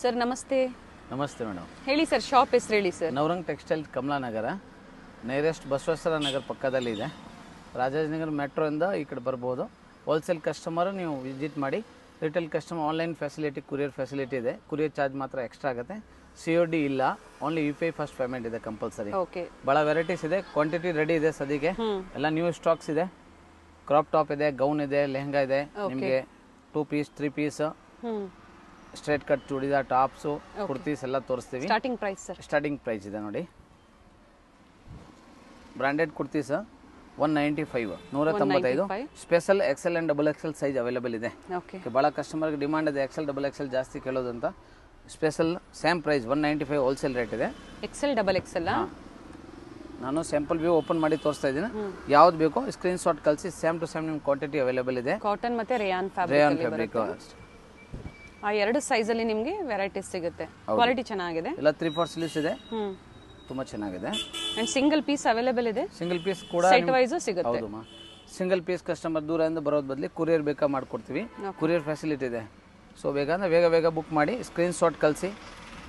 Sir ನಮಸ್ತೆ ನಮಸ್ತೆ madam ಹೇಳಿ ಸರ್ ಶಾಪ್ ಹೆಸರು ಹೇಳಿ sir Navrang textile Kamalanagar nearest Basaveshwara Nagar ಪಕ್ಕದಲ್ಲಿದೆ ಮೆಟ್ರೋ ಮೆಟ್ರೋಯಿಂದ ಈ ಕಡೆ ಬರ್ಬೋದು ಹೋಲ್ಸೇಲ್ ಕಸ್ಟಮರ್ ನೀವು ವಿಸಿಟ್ ಮಾಡಿ retail customer online facility courier facility ಇದೆ ಕುರಿಯರ್ ಚಾರ್ಜ್ ಮಾತ್ರ ಎಕ್ಸ್ಟ್ರಾ ಆಗುತ್ತೆ ಸಿ ಡಿ ಇಲ್ಲ only U P I first payment ಇದೆ ಕಂಪಲ್ಸರಿ ಭಾಳ ವೆರೈಟೀಸ್ ಇದೆ ಕ್ವಾಂಟಿಟಿ ರೆಡಿ ಇದೆ ಸದ್ಯಕ್ಕೆ ಎಲ್ಲ ನ್ಯೂ ಸ್ಟಾಕ್ಸ್ ಇದೆ ಕ್ರಾಪ್ ಟಾಪ್ ಇದೆ ಗೌನ್ ಇದೆ ಲೆಹಂಗಾ ಇದೆ ನಿಮಗೆ two piece three piece straight cut churidar tops kurtis ಎಲ್ಲ ತೋರಿಸ್ತೀವಿ starting price sir starting price ಇದೆ ನೋಡಿ branded kurtis one ninety five ನೂರ ತೊಂಬತ್ತೈದು special XL and double XL size available ಇದೆ ಓಕೆ ಭಾಳ ಕಸ್ಟಮರ್ಗೆ ಡಿಮಾಂಡ್ ಇದೆ ಎಕ್ಸೆಲ್ ಡಬಲ್ ಎಕ್ಸೆಲ್ ಜಾಸ್ತಿ ಕೇಳೋದಂತ special same price one ninety five wholesale rate ಇದೆ ಎಕ್ಸೆಲ್ ಡಬಲ್ ಎಕ್ಸೆಲ್ ನಾನು ಸ್ಯಾಂಪಲ್ ವ್ಯೂ ಓಪನ್ ಮಾಡಿ ತೋರಿಸ್ತಾ ಇದೀನಿ ಯಾವ್ದು ಬೇಕೋ ಸ್ಕ್ರೀನ್ ಶಾಟ್ ಕಳಿಸಿ ಸೇಮ್ ಟು ಸೇಮ್ ನಿಮ್ಮ ಕ್ವಾಂಟಿಟಿ ಅವೈಲೇಬಲ್ ಇದೆ ಕಾಟನ್ ಮತ್ತೆ ರೇಯಾನ್ ಫ್ಯಾಬ್ರಿಕ್ ಆ ಎರಡು ಅಲ್ಲಿ ನಿಮಗೆ ವೆರೈಟೀಸ್ ಸಿಗುತ್ತೆ ಕ್ವಾಲಿಟಿ ಚೆನ್ನಾಗಿದೆ ಎಲ್ಲ ತ್ರೀ ಫೋರ್ ಸ್ಲೀವ್ಸ್ ಇದೆ ತುಂಬಾ ಚೆನ್ನಾಗಿದೆ ಅಂಡ್ ಸಿಂಗಲ್ ಪೀಸ್ ಅವೈಲೇಬಲ್ ಇದೆ ಸಿಂಗಲ್ ಪೀಸ್ ಕೂಡ ಸೆಟ್ ವೈಸ್ ಸಿಗುತ್ತೆ ಹೌದು ಸಿಂಗಲ್ ಪೀಸ್ ಕಸ್ಟಮರ್ ದೂರದಿಂದ ಬರೋದ್ ಬದಲಿ ಕೊರಿಯರ್ ಬೇಕಾ ಮಾಡ್ಕೊಡ್ತೀವಿ ಕೊರಿಯರ್ ಫೆಸಿಲಿಟಿ ಇದೆ ಸೊ ಬೇಗ ಬೇಗ ಬೇಗ ಬುಕ್ ಮಾಡಿ ಸ್ಕ್ರೀನ್ ಶಾಟ್ ಕಳಿಸಿ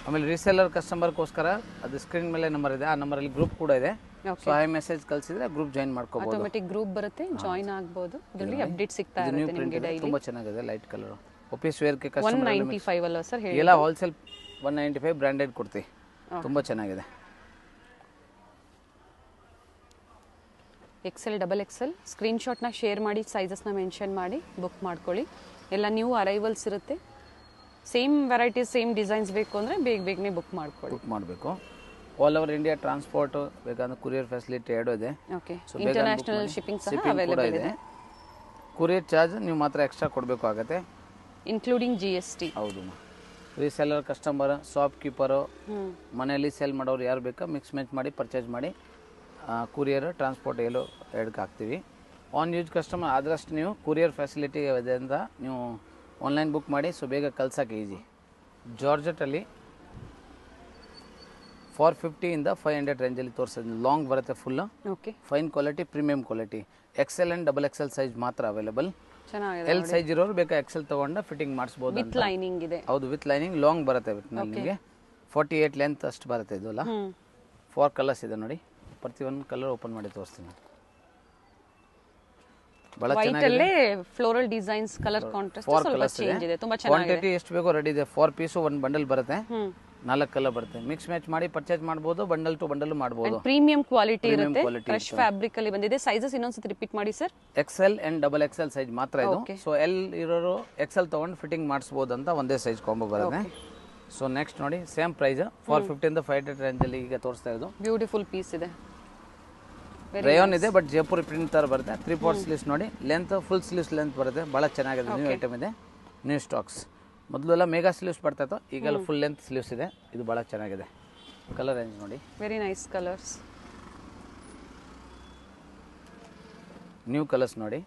ಆಮೇಲೆ ರೀಸೆಲ್ಲರ್ ಕಸ್ಟಮರ್ಗೋಸ್ಕರ ಅದು ಸ್ಕ್ರೀನ್ ಮೇಲೆ ನಂಬರ್ ಇದೆ ಆ ನಂಬರಲ್ಲಿ ಗ್ರೂಪ್ ಕೂಡ ಇದೆ ಸೊ ಐ ಮೆಸೇಜ್ ಕಳಿಸಿದ್ರೆ ಗ್ರೂಪ್ ಜಾಯಿನ್ ಮಾಡ್ಕೋಬಹುದು ಆಟೋಮ್ಯಾಟಿಕ್ ಗ್ರೂಪ್ ಬರುತ್ತೆ ಜಾಯಿನ್ ಆಗಬಹುದು ಇದರಲ್ಲಿ ಅಪ್ಡೇಟ್ ಸಿಗ್ತಾ ಇರುತ್ತೆ ನಿಮಗೆ ಡೈಲಿ ತುಂಬಾ ಚೆನ್ನಾಗಿದೆ ಲೈಟ್ ಕಲರ್ ಒಪಿಸ್ ವೇರ್ ಗೆ ನೈಂಟಿ ಫೈವ್ ಅಲ್ಲ ಸರ್ ಹೇಳಿ ಎಲ್ಲ wholesale one ninety five branded ಕೊಡ್ತೀವಿ ತುಂಬ ಚೆನ್ನಾಗಿದೆ ಎಕ್ಸೆಲ್ ಡಬಲ್ ಎಕ್ಸೆಲ್ ಸ್ಕ್ರೀನ್ಶಾಟ್ನ ಶೇರ್ ಮಾಡಿ ಸೈಜಸ್ನ ಮೆನ್ಷನ್ ಮಾಡಿ ಬುಕ್ ಮಾಡ್ಕೊಳ್ಳಿ ಎಲ್ಲ ನ್ಯೂ ಅರೈವಲ್ಸ್ ಇರುತ್ತೆ ಸೇಮ್ ವೆರೈಟೀಸ್ ಸೇಮ್ ಡಿಸೈನ್ಸ್ ಬೇಕು ಅಂದರೆ ಬೇಗ ಬೇಗನೆ ಬುಕ್ ಮಾಡ್ಕೊಳ್ಳಿ ಬುಕ್ ಮಾಡಬೇಕು ಆಲ್ ಓವರ್ ಇಂಡಿಯಾ ಟ್ರಾನ್ಸ್ಪೋರ್ಟ್ ಬೇಕಾದ್ರೆ ಕುರಿಯರ್ ಫೆಸಿಲಿಟಿ ಎರಡು ಇದೆ ಓಕೆ ಇಂಟರ್ನ್ಯಾಷನಲ್ ಶಿಪ್ಪಿಂಗ್ ಸಹ ಅವೈಲೇಬಲ್ ಇದೆ ಕುರಿಯರ್ ಚಾರ್ಜ್ ನೀವು ಮಾತ್ರ ಎಕ್ಸ್ಟ್ರಾ ಕೊಡಬೇಕು ಆಗುತ್ತೆ ಇನ್ಕ್ಲೂಡಿಂಗ್ ಜಿ ಎಸ್ ಟಿ ಹೌದು ರೀಸೆಲ್ಲರ್ ಕಸ್ಟಮರ್ ಶಾಪ್ ಕೀಪರು ಮನೆಯಲ್ಲಿ ಸೇಲ್ ಮಾಡೋರು ಯಾರು ಬೇಕೋ ಮಿಕ್ಸ್ ಮ್ಯಾಚ್ ಮಾಡಿ ಪರ್ಚೇಸ್ ಮಾಡಿ ಕುರಿಯರ್ ಟ್ರಾನ್ಸ್ಪೋರ್ಟ್ ಎಲ್ಲೋ ಎಡ್ಕ್ ಹಾಕ್ತೀವಿ ಆನ್ ಯೂಜ್ ಕಸ್ಟಮರ್ ಆದಷ್ಟು ನೀವು ಕುರಿಯರ್ ಫೆಸಿಲಿಟಿ ಇದರಿಂದ ನೀವು ಆನ್ಲೈನ್ ಬುಕ್ ಮಾಡಿ ಸೊ ಬೇಗ ಕಲ್ಸೋಕ್ಕೆ ಈಸಿ ಜಾರ್ಜೆಟಲ್ಲಿ ಫೋರ್ ಫಿಫ್ಟಿಯಿಂದ ಫೈವ್ ಹಂಡ್ರೆಡ್ ರೇಂಜಲ್ಲಿ ತೋರಿಸೋದು ಲಾಂಗ್ ಬರುತ್ತೆ full okay fine quality premium quality XL and double XL size ಮಾತ್ರ ಅವೈಲೇಬಲ್ ಎಲ್ ಸೈಜ್ ಇರೋರು ಬೇಕಾ ಎಕ್ಸೆಲ್ ತಗೊಂಡು ಫಿಟ್ಟಿಂಗ್ ಮಾಡಿಸಬಹುದು ವಿತ್ ಲೈನಿಂಗ್ ಇದೆ ಹೌದು ವಿತ್ ಲೈನಿಂಗ್ ಲಾಂಗ್ ಬರುತ್ತೆ ವಿತ್ ನಿಮಗೆ ಫೋರ್ಟಿ ಏಟ್ ಲೆಂತ್ ಅಷ್ಟು ಬರುತ್ತೆ ಇದು ಅಲ್ಲ ಫೋರ್ ಕಲರ್ಸ್ ಇದೆ ನೋಡಿ ಪ್ರತಿ ಪ್ರತಿಯೊಂದು ಕಲರ್ ಓಪನ್ ಮಾಡಿ ತೋರಿಸ್ತೀನಿ ಬಹಳ ಚೆನ್ನಾಗಿದೆ ಫ್ಲೋರಲ್ ಡಿಸೈನ್ಸ್ ಕಲರ್ ಕಾಂಟ್ರಾಸ್ಟ್ ಸ್ವಲ್ಪ ಚೇಂಜ್ ಇದೆ ತುಂಬಾ ಚೆನ್ನಾಗಿದೆ ಕ್ವಾಂಟಿಟಿ ಎಷ್ಟು ಬೇಕೋ ರೆಡಿ ಇದೆ ಫೋರ್ ಪೀಸ್ ಒಂದು ಬಂಡಲ್ ಬರುತ್ತೆ ನಾಲ್ಕು ಕಲರ್ ಬರುತ್ತೆ ಮಿಕ್ಸ್ ಮ್ಯಾಚ್ ಮಾಡಿ ಪರ್ಚೇಸ್ ಮಾಡಬಹುದು ಬಂಡಲ್ ಟು ಬಂಡಲ್ ಮಾಡಬಹುದು ಪ್ರೀಮಿಯಂ ಕ್ವಾಲಿಟಿ ಇರುತ್ತೆ ಫ್ರೆಶ್ ಫ್ಯಾಬ್ರಿಕ್ ಅಲ್ಲಿ ಬಂದಿದೆ ಸೈಜಸ್ ಸತಿ ರಿಪೀಟ್ ಮಾಡಿ sir XL and double XL size ಮಾತ್ರ ಇದು ಸೊ ಎಲ್ ಇರೋರು ಎಕ್ಸೆಲ್ ತಗೊಂಡು ಫಿಟ್ಟಿಂಗ್ ಮಾಡಿಸಬಹುದು ಅಂತ ಒಂದೇ ಸೈಜ್ ಕಾಂಬೋ ಬರುತ್ತೆ ಸೊ ನೆಕ್ಸ್ಟ್ ನೋಡಿ ಸೇಮ್ ಪ್ರೈಸ್ ಫೋರ್ ಫಿಫ್ಟಿ ಇಂದ ಫೈವ್ ಹಂಡ್ರೆಡ್ ರೇಂಜ್ ಅಲ್ಲಿ ಈಗ ತೋರಿಸ್ತಾ ಇರೋದು ಬ್ಯೂಟಿಫುಲ್ ಪೀಸ್ ಇದೆ ರೇಯೋನ್ ಇದೆ ಬಟ್ ಜಯಪುರ್ ಪ್ರಿಂಟ್ ತರ ಬರುತ್ತೆ ತ್ರೀ ಫೋರ್ ಸ್ಲೀವ್ಸ್ ನೋಡಿ ಲೆಂತ್ ಫುಲ್ ಸ್ಲೀವ್ಸ್ ಲೆಂತ್ ಬರುತ್ತೆ ಬಹಳ ಚೆನ್ನಾಗಿದೆ ನ್ಯೂ ಐಟಮ್ ಇದೆ ನ್ಯೂ ಸ್ಟಾಕ್ಸ್ ಎಲ್ಲ ಮೇಗಾ ಸ್ಲೀವ್ಸ್ ಬರ್ತಾ ಇತ್ತು ಈಗೆಲ್ಲ ಫುಲ್ ಲೆಂತ್ ಸ್ಲೀವ್ಸ್ ಇದೆ ಇದು ಭಾಳ ಚೆನ್ನಾಗಿದೆ ಕಲರ್ ರೇಂಜ್ ನೋಡಿ very nice colours new colours ನೋಡಿ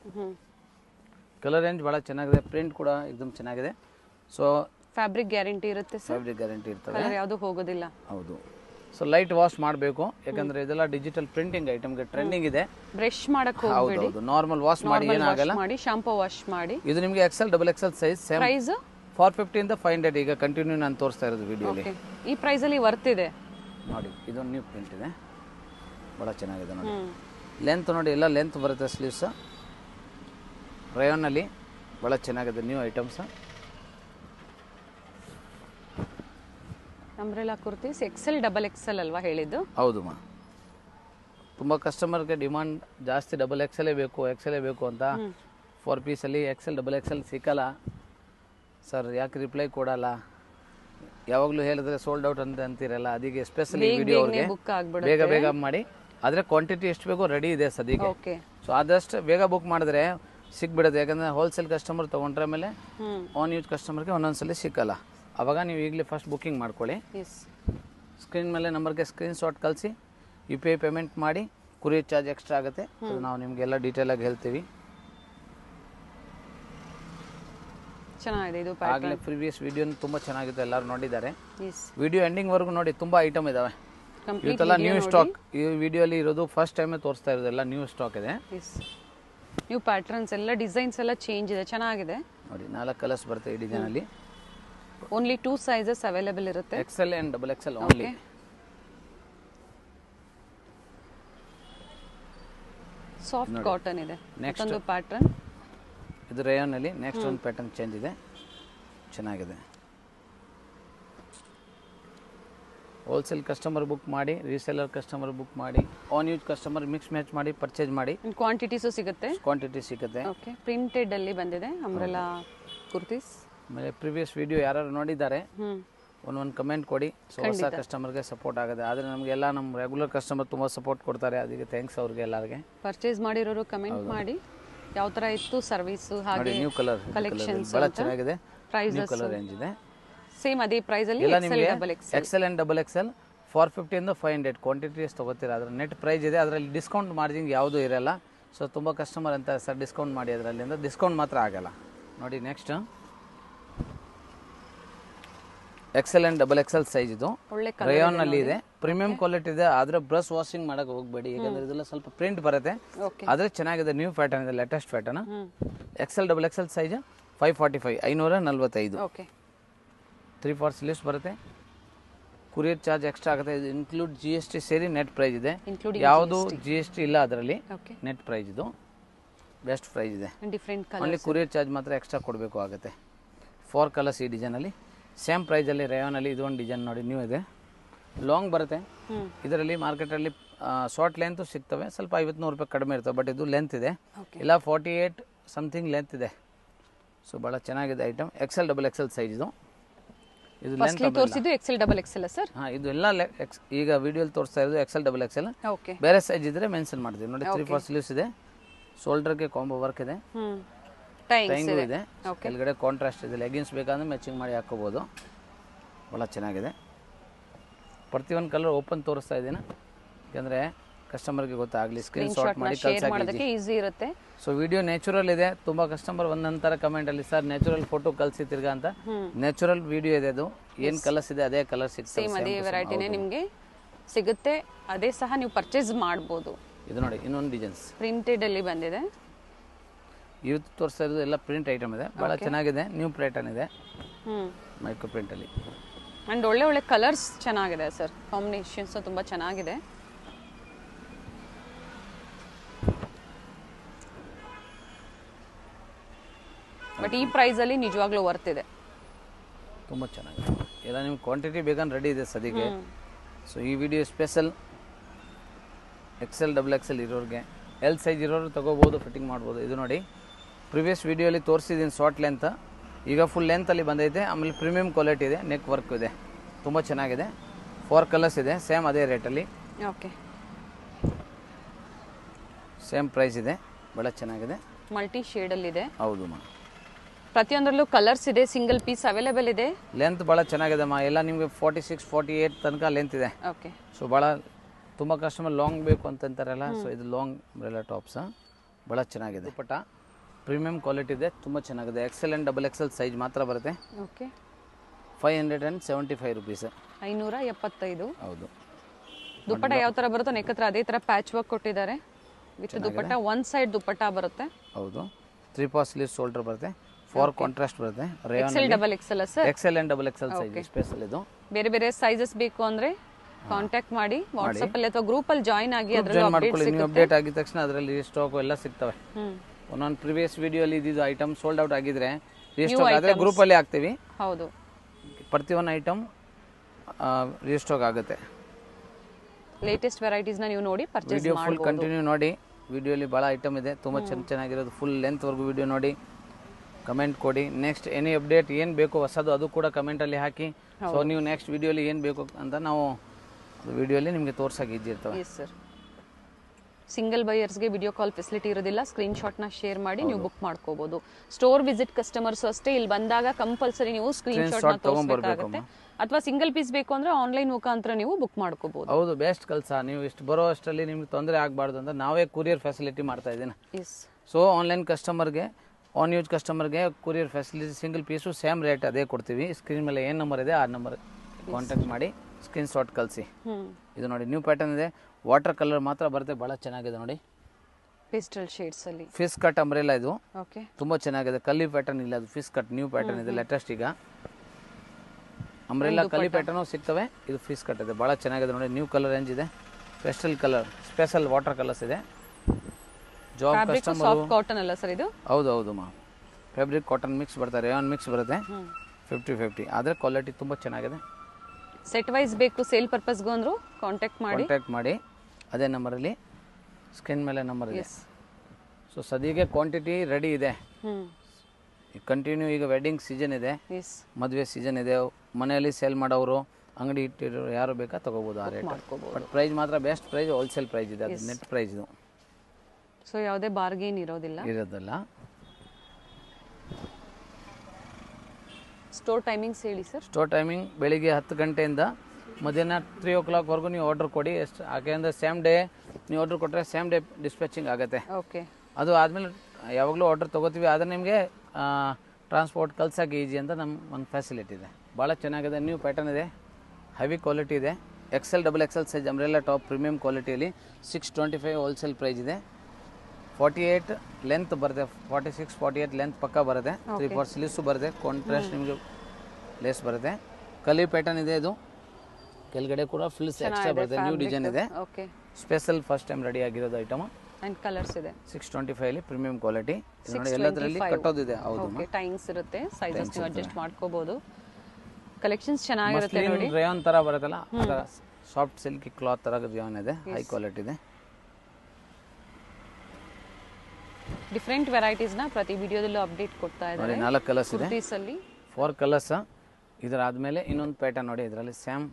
ಕಲರ್ ರೇಂಜ್ ಭಾಳ ಚೆನ್ನಾಗಿದೆ ಪ್ರಿಂಟ್ ಕೂಡ ಎಕ್ದಮ್ ಚೆನ್ನಾಗಿದೆ ಸೊ ಫ್ಯಾಬ್ರಿಕ್ ಗ್ಯಾರಂಟಿ ಇರುತ್ತೆ ಸರ್ ಫ್ಯಾಬ್ರಿಕ್ ಗ್ಯಾರಂಟಿ ಇರ್ತವೆ ಯಾವುದು ಹೋಗೋದಿಲ್ಲ ಹೌದು ಸೊ ಲೈಟ್ ವಾಶ್ ಮಾಡಬೇಕು ಯಾಕಂದ್ರೆ ಇದೆಲ್ಲ ಡಿಜಿಟಲ್ ಪ್ರಿಂಟಿಂಗ್ ಐಟಮ್ಗೆ ಟ್ರೆಂಡಿಂಗ್ ಇದೆ ಬ್ರಷ್ ಮಾಡಕ್ಕೆ ಹೋಗಬೇಡಿ ಹೌದು ನಾರ್ಮಲ್ ವಾಶ್ ಮಾಡಿ ಏನಾಗಲ್ಲ ಮಾಡಿ ಶಾಂಪೂ ವಾಶ್ ಮಾಡಿ ಇದು ನಿಮಗೆ XL double XL size same price fifty ಇಂದ ಫೈವ್ ಹಂಡ್ರೆಡ್ ಈಗ ಕಂಟಿನ್ಯೂ ನಾನು ತೋರಿಸ್ತಾ ಇರೋದು ವಿಡಿಯೋಲಿ ಈ ಪ್ರೈಸಲ್ಲಿ ವರ್ತ್ ಇದೆ ನೋಡಿ ಇದೊಂದು ನ್ಯೂ ಪ್ರಿಂಟ್ ಇದೆ ಭಾಳ ಚೆನ್ನಾಗಿದೆ ನೋಡಿ ಲೆಂತ್ ನೋಡಿ ಎಲ್ಲ ಲೆಂತ್ ಬರುತ್ತೆ ಸ್ಲೀವ್ಸ್ ರಯೋನಲ್ಲಿ ಭಾಳ ಚೆನ್ನಾಗಿದೆ new items umbrella kurtis XL double XL ಅಲ್ವಾ ಹೇಳಿದ್ದು ಹೌದು ಮಾ ತುಂಬ ಕಸ್ಟಮರ್ಗೆ ಡಿಮಾಂಡ್ ಜಾಸ್ತಿ ಡಬಲ್ ಎಕ್ಸೆಲೇ ಬೇಕು ಎಕ್ಸೆಲೇ ಬೇಕು ಅಂತ ಫೋರ್ ಪೀಸಲ್ಲಿ ಎಕ್ಸೆಲ್ ಡಬಲ್ ಎಕ್ಸೆಲ್ ಸಿಕ್ಕಲ್ಲ ಸರ್ ಯಾಕೆ ರಿಪ್ಲೈ ಕೊಡಲ್ಲ ಯಾವಾಗಲೂ ಹೇಳಿದ್ರೆ ಸೋಲ್ಡ್ ಔಟ್ ಅಂತ ಅಂತೀರಲ್ಲ ಅದಕ್ಕೆ ಎಸ್ಪೆಷಲಿ ವಿಡಿಯೋ ಅವರಿಗೆ ಬೇಗ ಬೇಗ ಮಾಡಿ ಆದರೆ ಕ್ವಾಂಟಿಟಿ ಎಷ್ಟು ಬೇಕೋ ರೆಡಿ ಇದೆ ಓಕೆ ಸೊ ಆದಷ್ಟು ಬೇಗ ಬುಕ್ ಮಾಡಿದ್ರೆ ಸಿಕ್ಬಿಡುತ್ತೆ ಯಾಕಂದ್ರೆ ಹೋಲ್ಸೇಲ್ ಕಸ್ಟಮರ್ ತೊಗೊಂಡ್ರೆ ಮೇಲೆ ಆನ್ ಯೂಸ್ ಕಸ್ಟಮರ್ಗೆ ಒಂದೊಂದ್ಸಲಿ ಸಿಕ್ಕಲ್ಲ ಅವಾಗ ನೀವು ಈಗಲೇ ಫಸ್ಟ್ ಬುಕ್ಕಿಂಗ್ ಮಾಡ್ಕೊಳ್ಳಿ ಸ್ಕ್ರೀನ್ ಮೇಲೆ ನಂಬರ್ಗೆ ಸ್ಕ್ರೀನ್ ಶಾಟ್ ಕಳಿಸಿ ಯು ಪಿ ಐ ಪೇಮೆಂಟ್ ಮಾಡಿ ಕುರಿಯರ್ ಚಾರ್ಜ್ ಎಕ್ಸ್ಟ್ರಾ ಆಗುತ್ತೆ ನಾವು ನಿಮಗೆಲ್ಲ ಡೀಟೇಲಾಗಿ ಹೇಳ್ತೀವಿ ಚೆನ್ನಾಗಿದೆ ಇದು ಆಗಲೇ ಪ್ರಿವಿಯಸ್ ವಿಡಿಯೋ ತುಂಬಾ ಚೆನ್ನಾಗಿದೆ ಎಲ್ಲರೂ ನೋಡಿದ್ದಾರೆ ವಿಡಿಯೋ ಎಂಡಿಂಗ್ ವರೆಗೂ ನೋಡಿ ತುಂಬಾ ಐಟಮ್ ಇದಾವೆ ಇವತ್ತೆಲ್ಲ ನ್ಯೂ ಸ್ಟಾಕ್ ಈ ಅಲ್ಲಿ ಇರೋದು ಫಸ್ಟ್ ಟೈಮ್ ತೋರಿಸ್ತಾ ಇರೋದು ಎಲ್ಲ ನ್ಯೂ ಸ್ಟಾಕ್ ಇದೆ ನ್ಯೂ ಪ್ಯಾಟರ್ನ್ಸ್ ಎಲ್ಲ ಡಿಸೈನ್ಸ್ ಎಲ್ಲ ಚೇಂಜ್ ಇದೆ ಚೆನ್ನಾಗಿದೆ ನೋಡಿ ನಾಲ್ಕು ಕಲರ್ಸ್ ಬರುತ್ತೆ ಈ ಡಿಸೈನ್ ಅಲ್ಲಿ ಓನ್ಲಿ ಟೂ ಸೈಜಸ್ ಅವೈಲೇಬಲ್ ಇರುತ್ತೆ XL and double L only soft cotton ಇದೆ ನೆಕ್ಸ್ಟ್ ಪ್ಯಾಟರ್ನ್ ಇದು ರೇಯೋನಲ್ಲಿ ನೆಕ್ಸ್ಟ್ ಒಂದು ಪ್ಯಾಟರ್ನ್ ಚೇಂಜ್ ಇದೆ ಚೆನ್ನಾಗಿದೆ ಹೋಲ್ಸೇಲ್ ಕಸ್ಟಮರ್ ಬುಕ್ ಮಾಡಿ ರೀಸೇಲರ್ ಕಸ್ಟಮರ್ ಬುಕ್ ಮಾಡಿ own use customer mix match ಮಾಡಿ ಪರ್ಚೇಸ್ ಮಾಡಿ ಕ್ವಾಂಟಿಟೀಸು ಸಿಗುತ್ತೆ ಕ್ವಾಂಟಿಟಿ ಸಿಗುತ್ತೆ ಓಕೆ ಪ್ರಿಂಟೆಡ್ ಅಲ್ಲಿ ಬಂದಿದೆ ಅಂಬ್ರೆಲಾ ಕುರ್ತೀಸ್ ಆಮೇಲೆ ಪ್ರಿವಿಯಸ್ ವಿಡಿಯೋ ಯಾರು ನೋಡಿದ್ದಾರೆ ಒನ್ ಒಂದು ಕಮೆಂಟ್ ಕೊಡಿ ಸೊ ಹೊಸ ಕಸ್ಟಮರ್ಗೆ ಸಪೋರ್ಟ್ ಆಗುತ್ತೆ ಆದರೆ ನಮಗೆಲ್ಲ ನಮ್ಮ ರೆಗ್ಯುಲರ್ ಕಸ್ಟಮರ್ ತುಂಬ ಸಪೋರ್ಟ್ ಕೊಡ್ತಾರೆ ಅದಕ್ಕೆ ಥ್ಯಾಂಕ್ಸ್ ಅವ್ರಿಗೆ ಎಲ್ಲರಿಗೆ ಪರ್ಚೇಸ್ ಮಾಡಿರೋರು ಕಮೆಂಟ್ ಮಾಡಿ ಯಾವ ತರ ಇತ್ತು ಸರ್ವಿಸ್ ಹಾಗೆ ನ್ಯೂ ಕಲರ್ ಕಲೆಕ್ಷನ್ಸ್ ಬಹಳ ಚೆನ್ನಾಗಿದೆ ಪ್ರೈಸ್ ನ್ಯೂ ಕಲರ್ ರೇಂಜ್ ಇದೆ ಸೇಮ್ ಅದೇ ಪ್ರೈಸ್ ಅಲ್ಲಿ ಎಲ್ಲ ನಿಮಗೆ XL and double XL four ಇಂದ 500 ಹಂಡ್ರೆಡ್ ಕ್ವಾಂಟಿಟಿ ಎಷ್ಟು ಅದರ ನೆಟ್ ಪ್ರೈಸ್ ಇದೆ ಅದರಲ್ಲಿ ಡಿಸ್ಕೌಂಟ್ ಮಾರ್ಜಿನ್ ಯಾವುದು ಇರಲ್ಲ ಸೊ ತುಂಬಾ ಕಸ್ಟಮರ್ ಅಂತ ಸರ್ ಡಿಸ್ಕೌಂಟ್ ಮಾಡಿ ಅದರಲ್ಲಿಂದ ಡಿಸ್ಕೌಂಟ್ ಮಾತ್ರ ಆಗಲ್ಲ ನೋಡಿ next XL and double XL size ಇದು ಒಳ್ಳೆ ಅಲ್ಲಿ ಇದೆ ಪ್ರೀಮಿಯಂ ಕ್ವಾಲಿಟಿ ಇದೆ ಆದ್ರೆ ಬ್ರಸ್ ವಾಷಿಂಗ್ ಮಾಡಕ್ ಹೋಗ್ಬೇಡಿ ಯಾಕಂದ್ರೆ ಇದೆಲ್ಲ ಸ್ವಲ್ಪ ಪ್ರಿಂಟ್ ಬರುತ್ತೆ ಆದ್ರೆ ಚೆನ್ನಾಗಿದೆ ನ್ಯೂ ಪ್ಯಾಟರ್ನ್ ಇದೆ latest pattern XL double XL size five forty five ಐನೂರ ನಲ್ವತ್ತೈದು ತ್ರೀ ಬರುತ್ತೆ ಕುರಿಯರ್ ಚಾರ್ಜ್ ಎಕ್ಸ್ಟ್ರಾ ಆಗುತ್ತೆ ಇನ್ಕ್ಲೂಡ್ ಜಿ ಎಸ್ ಟಿ ಸೇರಿ ನೆಟ್ ಪ್ರೈಸ್ ಇದೆ ಯಾವುದು ಜಿ ಎಸ್ ಟಿ ಇಲ್ಲ ಅದರಲ್ಲಿ ನೆಟ್ ಪ್ರೈಸ್ ಇದು ಬೆಸ್ಟ್ ಪ್ರೈಸ್ ಇದೆ ಓನ್ಲಿ ಕುರಿಯರ್ ಚಾರ್ಜ್ ಮಾತ್ರ ಎಕ್ಸ್ಟ್ರಾ ಕೊಡಬೇಕು ಆಗುತ್ತೆ ಫೋರ್ ಕಲರ್ಸ್ ಈ ಡಿಸೈನಲ್ಲಿ ಸೇಮ್ ಪ್ರೈಸಲ್ಲಿ ಅಲ್ಲಿ ಇದು ಇದೊಂದು ಡಿಸೈನ್ ನೋಡಿ ನ್ಯೂ ಇದೆ ಲಾಂಗ್ ಬರುತ್ತೆ ಇದರಲ್ಲಿ ಮಾರ್ಕೆಟಲ್ಲಿ ಶಾರ್ಟ್ ಲೆಂತ್ ಸಿಗ್ತವೆ ಸ್ವಲ್ಪ ಐವತ್ತು ನೂರು ರೂಪಾಯಿ ಕಡಿಮೆ ಇರ್ತವೆ ಬಟ್ ಇದು ಲೆಂತ್ ಇದೆ ಇಲ್ಲ ಫಾರ್ಟಿ ಏಯ್ಟ್ ಸಮಥಿಂಗ್ ಲೆಂತ್ ಇದೆ ಸೊ ಭಾಳ ಚೆನ್ನಾಗಿದೆ item XL double XL size ಇದು ಇದು ತೋರಿಸಿದ್ದು ಎಕ್ಸೆಲ್ ಡಬಲ್ ಎಕ್ಸೆಲ್ ಸರ್ ಹಾಂ ಇದು ಎಲ್ಲ ಈಗ ವಿಡಿಯೋಲಿ ತೋರಿಸ್ತಾ ಇರೋದು ಎಕ್ಸೆಲ್ ಡಬಲ್ ಎಕ್ಸೆಲ್ ಬೇರೆ ಸೈಜ್ ಇದ್ರೆ ಮೆನ್ಷನ್ ಮಾಡ್ತೀವಿ ನೋಡಿ ತ್ರೀ ಫೋರ್ ಸ್ಲೀವ್ಸ್ ಇದೆ ಶೋಲ್ಡರ್ಗೆ ಕಾಂಬೋ ವರ್ಕ್ ಇದೆ ಇದೆ ಕೆಳಗಡೆ ಕಾಂಟ್ರಾಸ್ಟ್ ಇದೆ ಲೆಗಿನ್ಸ್ ಬೇಕಂದ್ರೆ ಮ್ಯಾಚಿಂಗ್ ಮಾಡಿ ಹಾಕೋಬೋದು ಭಾಳ ಚೆನ್ನಾಗಿದೆ ಪ್ರತಿಯೊಂದು ಕಲರ್ ಓಪನ್ ತೋರಿಸ್ತಾ ಇದ್ದೀನಿ ಯಾಕಂದರೆ ಕಸ್ಟಮರ್ಗೆ ಗೊತ್ತಾಗಲಿ ಸ್ಕ್ರೀನ್ ಶಾಟ್ ಮಾಡಿ ಕಳ್ಸಕ್ಕೆ ಈಸಿ ಇರುತ್ತೆ ಸೊ ವಿಡಿಯೋ ನ್ಯಾಚುರಲ್ ಇದೆ ತುಂಬಾ ಕಸ್ಟಮರ್ ಒಂದ್ ನಂತರ ಕಮೆಂಟ್ ಅಲ್ಲಿ ಸರ್ ನ್ಯಾಚುರಲ್ ಫೋಟೋ ಕಲಿಸಿ ತಿರ್ಗ ಅಂತ ನ್ಯಾಚುರಲ್ ವಿಡಿಯೋ ಇದೆ ಅದು ಏನ್ ಕಲರ್ಸ್ ಇದೆ ಅದೇ ಕಲರ್ ಸಿಗ್ತದೆ ಸೇಮ್ ಅದೇ ವೆರೈಟಿನೇ ನಿಮಗೆ ಸಿಗುತ್ತೆ ಅದೇ ಸಹ ನೀವು ಪರ್ಚೇಸ್ ಮಾಡಬಹುದು ಇದು ನೋಡಿ ಇನ್ನೊಂದು ಡಿಸೈನ್ಸ್ ಪ್ರಿಂಟೆಡ್ ಅಲ್ಲಿ ಬಂದಿದೆ ಇವತ್ತು ತೋರಿಸ್ತಾ ಇರೋದು ಎಲ್ಲ ಪ್ರಿಂಟ್ ಐಟಮ್ ಇದೆ ಬಹಳ ಚೆನ್ನಾಗಿದೆ ನ್ಯೂ ಪ್ಯಾಟರ್ನ್ ಇದೆ ಮೈಕ್ರೋ ಪ್ರಿಂಟ್ ಅಲ್ಲಿ ಆ್ಯಂಡ್ ಒಳ್ಳೆ ಒಳ್ಳೆ ಕಲರ್ಸ್ ಚೆನ್ನಾಗಿದೆ ಸರ್ ಕಾಂಬಿನೇಷನ್ಸು ತುಂಬ ಚೆನ್ನಾಗಿದೆ ಬಟ್ ಈ ಪ್ರೈಸಲ್ಲಿ ನಿಜವಾಗ್ಲೂ ವರ್ತ್ ಇದೆ ತುಂಬ ಚೆನ್ನಾಗಿದೆ ಎಲ್ಲ ನಿಮ್ಮ ಕ್ವಾಂಟಿಟಿ ಬೇಗ ರೆಡಿ ಇದೆ ಸದ್ಯಕ್ಕೆ ಸೊ ಈ video special XL double XL ಇರೋರಿಗೆ ಎಲ್ ಸೈಜ್ ಇರೋರು ತಗೋಬೋದು ಫಿಟ್ಟಿಂಗ್ ಮಾಡ್ಬೋದು ಇದು ನೋಡಿ ಪ್ರಿವಿಯಸ್ ವಿಡಿಯೋಲಿ ತೋರಿಸಿದ್ದೀನಿ ಶಾರ್ಟ್ ಲೆಂತ್ ಈಗ ಫುಲ್ ಲೆಂತಲ್ಲಿ ಬಂದೈತೆ ಆಮೇಲೆ ಪ್ರೀಮಿಯಂ ಕ್ವಾಲಿಟಿ ಇದೆ ನೆಕ್ ವರ್ಕ್ ಇದೆ ತುಂಬ ಚೆನ್ನಾಗಿದೆ ಫೋರ್ ಕಲರ್ಸ್ ಇದೆ ಸೇಮ್ ಅದೇ ರೇಟಲ್ಲಿ ಓಕೆ ಸೇಮ್ ಪ್ರೈಸ್ ಇದೆ ಭಾಳ ಚೆನ್ನಾಗಿದೆ ಮಲ್ಟಿ ಶೇಡಲ್ಲಿ ಇದೆ ಹೌದು ಮಾ ಪ್ರತಿಯೊಂದರಲ್ಲೂ ಕಲರ್ಸ್ ಇದೆ ಸಿಂಗಲ್ ಪೀಸ್ ಅವೈಲೇಬಲ್ ಇದೆ ಲೆಂತ್ ಭಾಳ ಚೆನ್ನಾಗಿದೆ ಮಾ ಎಲ್ಲ ನಿಮಗೆ ಫೋರ್ಟಿ ಸಿಕ್ಸ್ ಫೋರ್ಟಿ ಏಟ್ ತನಕ ಲೆಂತ್ ಇದೆ ಓಕೆ ಸೊ ಭಾಳ ತುಂಬ ಕಸ್ಟಮರ್ ಲಾಂಗ್ ಬೇಕು ಅಂತಂತಾರಲ್ಲ ಸೊ ಇದು ಲಾಂಗ್ ಅಂಬ್ರೆಲ್ಲ ಟಾಪ್ಸ್ ಭಾಳ ಚೆನ್ನಾಗಿದೆ ಪಟ್ಟ ಪ್ರೀಮಿಯಂ ಕ್ವಾಲಿಟಿ ಇದೆ ತುಂಬ ಚೆನ್ನಾಗಿದೆ XL and double XL size ಮಾತ್ರ ಬರುತ್ತೆ okay five hundred and seventy five rupees ಐನೂರ ಎಪ್ಪತ್ತೈದು ಹೌದು ದುಪ್ಪಟ್ಟ ಯಾವ ಥರ ಬರುತ್ತೋ ನೆಕ್ ಅದೇ ಥರ ಪ್ಯಾಚ್ ವರ್ಕ್ ಕೊಟ್ಟಿದ್ದಾರೆ with dupatta one side dupatta ಬರುತ್ತೆ ಹೌದು ತ್ರೀ ಪಾಸ್ ಸ್ಲೀವ್ ಶೋಲ್ಡರ್ ಬರುತ್ತೆ ಫೋರ್ ಕಾಂಟ್ರಾಸ್ಟ್ ಬರುತ್ತೆ XL double XL sir XL and double XL size special ಇದು ಬೇರೆ ಬೇರೆ ಸೈಜಸ್ ಬೇಕು ಅಂದ್ರೆ ಕಾಂಟ್ಯಾಕ್ಟ್ ಮಾಡಿ ವಾಟ್ಸಪ್ಪಲ್ಲಿ ಅಲ್ಲಿ ಅಥವಾ ಗ್ರೂಪ್ ಅಲ್ಲಿ ಜಾಯಿನ್ ಆಗಿ ಅಪ್ಡೇಟ್ ಆಗಿದ ತಕ್ಷಣ ಅದರಲ್ಲಿ ಸ್ಟಾಕ್ ಎಲ್ಲ ಸಿಗ್ತವೆ ನಾನು ಪ್ರಿವಿಯಸ್ ವಿಡಿಯೋಲಿ ಇದ್ದಿದ್ದು ಐಟಮ್ ಸೋಲ್ಡ್ ಔಟ್ ಆಗಿದ್ರೆ ಆದ್ರೆ ಗ್ರೂಪ್ ಅಲ್ಲಿ ಹಾಕ್ತೀವಿ ಹೌದು ಒಂದು ಐಟಮ್ ರಿಸ್ಟಾಕ್ ಆಗುತ್ತೆ ಲೇಟೆಸ್ಟ್ ನ ನೀವು ನೋಡಿ ಪರ್ಚೇಸ್ ವಿಡಿಯೋ ಫುಲ್ ಕಂಟಿನ್ಯೂ ನೋಡಿ ವಿಡಿಯೋಲಿ ಭಾಳ ಐಟಮ್ ಇದೆ ತುಂಬಾ ಚೆನ್ನ ಚೆನ್ನಾಗಿರೋದು ಫುಲ್ ಲೆಂತ್ ವರೆಗೂ ವಿಡಿಯೋ ನೋಡಿ ಕಮೆಂಟ್ ಕೊಡಿ ನೆಕ್ಸ್ಟ್ ಎನಿ ಅಪ್ಡೇಟ್ ಏನ್ ಬೇಕು ಹೊಸದು ಅದು ಕೂಡ ಕಮೆಂಟಲ್ಲಿ ಹಾಕಿ ಸೊ ನೀವು ನೆಕ್ಸ್ಟ್ ವಿಡಿಯೋಲಿ ಏನ್ ಬೇಕು ಅಂತ ನಾವು ವಿಡಿಯೋ ಅಲ್ಲಿ ನಿಮಗೆ ತೋರ್ಸೋಕೆ ಇದ್ದಿರ್ತವೆ ಸರ್ ಸಿಂಗಲ್ ಬೈಯರ್ಸ್ಗೆ ವಿಡಿಯೋ ಕಾಲ್ ಫೆಸಿಲಿಟಿ ಇರೋದಿಲ್ಲ ಸ್ಕ್ರೀನ್ ಶಾಟ್ನ ಶೇರ್ ಮಾಡಿ ನೀವು ಬುಕ್ ಮಾಡ್ಕೋಬಹುದು ಸ್ಟೋರ್ ವಿಸಿಟ್ ಕಸ್ಟಮರ್ಸ್ ಅಷ್ಟೇ ಇಲ್ಲಿ ಬಂದಾಗ ಕಂಪಲ್ಸರಿ ನೀವು ಸ್ಕ್ರೀನ್ ಶಾಟ್ನ ತೋರಿಸಬೇಕಾಗುತ್ತೆ ಅಥವಾ ಸಿಂಗಲ್ ಪೀಸ್ ಬೇಕು ಅಂದ್ರೆ ಆನ್ಲೈನ್ ಮುಖಾಂತರ ನೀವು ಬುಕ್ ಮಾಡ್ಕೋಬಹುದು ಹೌದು ಬೆಸ್ಟ್ ಕೆಲಸ ನೀವು ಇಷ್ಟು ಬರೋ ಅಷ್ಟರಲ್ಲಿ ನಿಮ್ಗೆ ತೊಂದರೆ ಆಗಬಾರ್ದು ಅಂತ ನಾವೇ ಕುರಿಯರ್ ಫೆಸಿಲಿಟಿ ಮಾಡ್ತಾ ಇದ್ದೀನಿ ಸೊ ಆನ್ಲೈನ್ ಕಸ್ಟಮರ್ಗೆ ಆನ್ ಯೂಸ್ ಕಸ್ಟಮರ್ಗೆ courier facility single piece same rate ಅದೇ ಕೊಡ್ತೀವಿ ಸ್ಕ್ರೀನ್ ಮೇಲೆ ಏನು ನಂಬರ್ ಇದೆ ಆ ನಂಬರ್ ಕಾಂಟ್ಯಾಕ್ಟ್ ಮಾಡಿ ಸ್ಕ್ರೀನ್ ಶಾಟ್ ಕಳಿಸಿ ಇದು ನೋಡಿ ನ್ಯೂ ಪ್ಯಾಟರ್ನ್ ಇದೆ ವಾಟರ್ ಕಲರ್ ಮಾತ್ರ ಬರುತ್ತೆ ಬಹಳ ಚೆನ್ನಾಗಿದೆ ನೋಡಿ ಪಿಸ್ಟಲ್ ಶೇಡ್ಸ್ ಅಲ್ಲಿ ಫಿಸ್ ಕಟ್ ಅಂಬ್ರೆಲ್ಲ ಇದು ಓಕೆ ತುಂಬಾ ಚೆನ್ನಾಗಿದೆ ಕಲ್ಲಿ ಪ್ಯಾಟರ್ನ್ ಇಲ್ಲ ಅದು ಫಿಸ್ ಕಟ್ ನ್ಯೂ ಪ್ಯಾಟರ್ನ್ ಇದೆ ಲೇಟೆಸ್ಟ್ ಈಗ ಅಂಬ್ರೆಲ್ಲ ಕಲ್ಲಿ ಪ್ಯಾಟರ್ನು ಸಿಗ್ತವೆ ಇದು ಫಿಸ್ ಕಟ್ ಇದೆ ಬಹಳ ಚೆನ್ನಾಗಿದೆ ನೋಡಿ ನ್ಯೂ ಕಲರ್ ರೇಂಜ್ ಇದೆ pastel colour special water colours ಇದೆ ಜಾಬ್ ಕಸ್ಟಮರ್ ಕಾಟನ್ ಅಲ್ಲ ಸರ್ ಇದು ಹೌದು ಹೌದು ಮಾ ಫ್ಯಾಬ್ರಿಕ್ ಕಾಟನ್ ಮಿಕ್ಸ್ ಬರ್ತಾರೆ ಆನ್ ಮಿಕ್ಸ್ ಬರುತ್ತೆ ಫಿಫ್ಟಿ ಫಿಫ್ಟಿ ಆದರೆ ಕ್ವಾಲಿಟಿ ತುಂಬ ಚೆನ್ನಾಗಿದೆ ಸೆಟ್ ವೈಸ್ ಬೇಕು ಸೇಲ್ ಪರ್ಪಸ್ಗೂ ಅಂದ್ರು ಕಾಂಟ್ಯಾಕ್ಟ್ ಮಾಡಿ ಕಾಂಟ್ಯಾಕ್ಟ್ ಮಾಡಿ ಅದೇ ನಂಬರಲ್ಲಿ ಸ್ಕ್ರೀನ್ ಮೇಲೆ ನಂಬರ್ ಇದೆ ಸೊ ಸದ್ಯಕ್ಕೆ ಕ್ವಾಂಟಿಟಿ ರೆಡಿ ಇದೆ ಕಂಟಿನ್ಯೂ ಈಗ ವೆಡ್ಡಿಂಗ್ ಸೀಸನ್ ಇದೆ ಮದುವೆ ಸೀಸನ್ ಇದೆ ಮನೆಯಲ್ಲಿ ಸೇಲ್ ಮಾಡೋರು ಅಂಗಡಿ ಇಟ್ಟಿರೋ ಯಾರು ಬೇಕಾ ತಗೋಬೋದು ಆ ರೇಟ್ ಬಟ್ ಪ್ರೈಸ್ ಮಾತ್ರ ಬೆಸ್ಟ್ ಪ್ರೈಸ್ ಹೋಲ್ಸೇಲ್ ಪ್ರೈಸ್ ಇದೆ ಅದು ನೆಟ್ ಪ್ರೈಸ್ ಇದು ಸೊ ಯಾವುದೇ ಬಾರ್ಗೇನ್ ಇರೋದಿಲ್ಲ ಇರೋದಲ್ಲ ಸ್ಟೋರ್ ಟೈಮಿಂಗ್ಸ್ ಹೇಳಿ ಸರ್ ಸ್ಟೋರ್ ಟೈಮಿಂಗ್ ಬೆಳಿಗ್ಗೆ ಹತ್ತು ಗಂಟೆಯಿಂದ ಮಧ್ಯಾಹ್ನ ತ್ರೀ ಓ ಕ್ಲಾಕ್ವರೆಗೂ ನೀವು ಆರ್ಡ್ರ್ ಕೊಡಿ ಎಷ್ಟು ಯಾಕೆಂದರೆ ಸೇಮ್ ಡೇ ನೀವು ಆರ್ಡ್ರ್ ಕೊಟ್ಟರೆ ಸೇಮ್ ಡೇ ಡಿಸ್ಪ್ಯಾಚಿಂಗ್ ಆಗುತ್ತೆ ಓಕೆ ಅದು ಆದಮೇಲೆ ಯಾವಾಗಲೂ ಆರ್ಡ್ರ್ ತೊಗೋತೀವಿ ಆದರೆ ನಿಮಗೆ ಟ್ರಾನ್ಸ್ಪೋರ್ಟ್ ಕಲ್ಸೋಕೆ ಈಜಿ ಅಂತ ನಮ್ಮ ಒಂದು ಫೆಸಿಲಿಟಿ ಇದೆ ಭಾಳ ಚೆನ್ನಾಗಿದೆ ನ್ಯೂ ಪ್ಯಾಟರ್ನ್ ಇದೆ ಹೆವಿ ಕ್ವಾಲಿಟಿ ಇದೆ XL double XL size umbrella top premium ಕ್ವಾಲಿಟಿಯಲ್ಲಿ six twenty five wholesale price ಇದೆ ಫಾರ್ಟಿ ಏಯ್ಟ್ ಲೆಂತ್ ಬರುತ್ತೆ forty six forty eight length ಪಕ್ಕ ಬರುತ್ತೆ ತ್ರೀ ಫೋರ್ ಸ್ಲೀವ್ಸು ಬರುತ್ತೆ ಕಾಂಟ್ರಾಸ್ಟ್ ನಿಮಗೆ ಲೇಸ್ ಬರುತ್ತೆ ಕಲಿ ಪ್ಯಾಟರ್ನ್ ಇದೆ ಇದು ಕೆಳಗಡೆ ಕೂಡ ಫುಲ್ ಎಕ್ಸ್ಟ್ರಾ ಬರುತ್ತೆ ನ್ಯೂ ಡಿಸೈನ್ ಇದೆ okay special first time ready ಆಗಿರೋದು ಐಟಮ್ ಅಂಡ್ ಕಲರ್ಸ್ ಇದೆ six twenty five premium quality ಎಲ್ಲದರಲ್ಲಿ ಕಟ್ಟೋದಿದೆ ಹೌದು ಟೈಮ್ಸ್ ಇರುತ್ತೆ ಸೈಜಸ್ ನೀವು ಅಡ್ಜಸ್ಟ್ ಮಾಡ್ಕೋಬಹುದು ಕಲೆಕ್ಷನ್ಸ್ ಚೆನ್ನಾಗಿರುತ್ತೆ ನೋಡಿ ರೇಯಾನ್ ತರ ಬರುತ್ತಲ್ಲ ಅದರ ಸಾಫ್ಟ್ ಸಿಲ್ಕ್ ಕ್ಲಾತ್ ತರ ರೇಯಾನ್ ಇದೆ ಹೈ ಕ್ವಾಲಿಟಿ ಇದೆ ಡಿಫರೆಂಟ್ ವೆರೈಟೀಸ್ ನ ಪ್ರತಿ ವಿಡಿಯೋದಲ್ಲೂ ಅಪ್ಡೇಟ್ ಕೊಡ್ತಾ ಇದ್ದಾರೆ ನಾಲ್ಕು ಕಲರ್ಸ್ ಇದೆ ಫೋರ್ ಕಲರ್ಸ್ ಇದರ ಆದಮೇಲೆ ಇನ್ನೊಂದು ಪ್ಯಾಟರ್ನ್ ನೋಡಿ ಇದರಲ್ಲಿ ಸ್ಯಾಮ್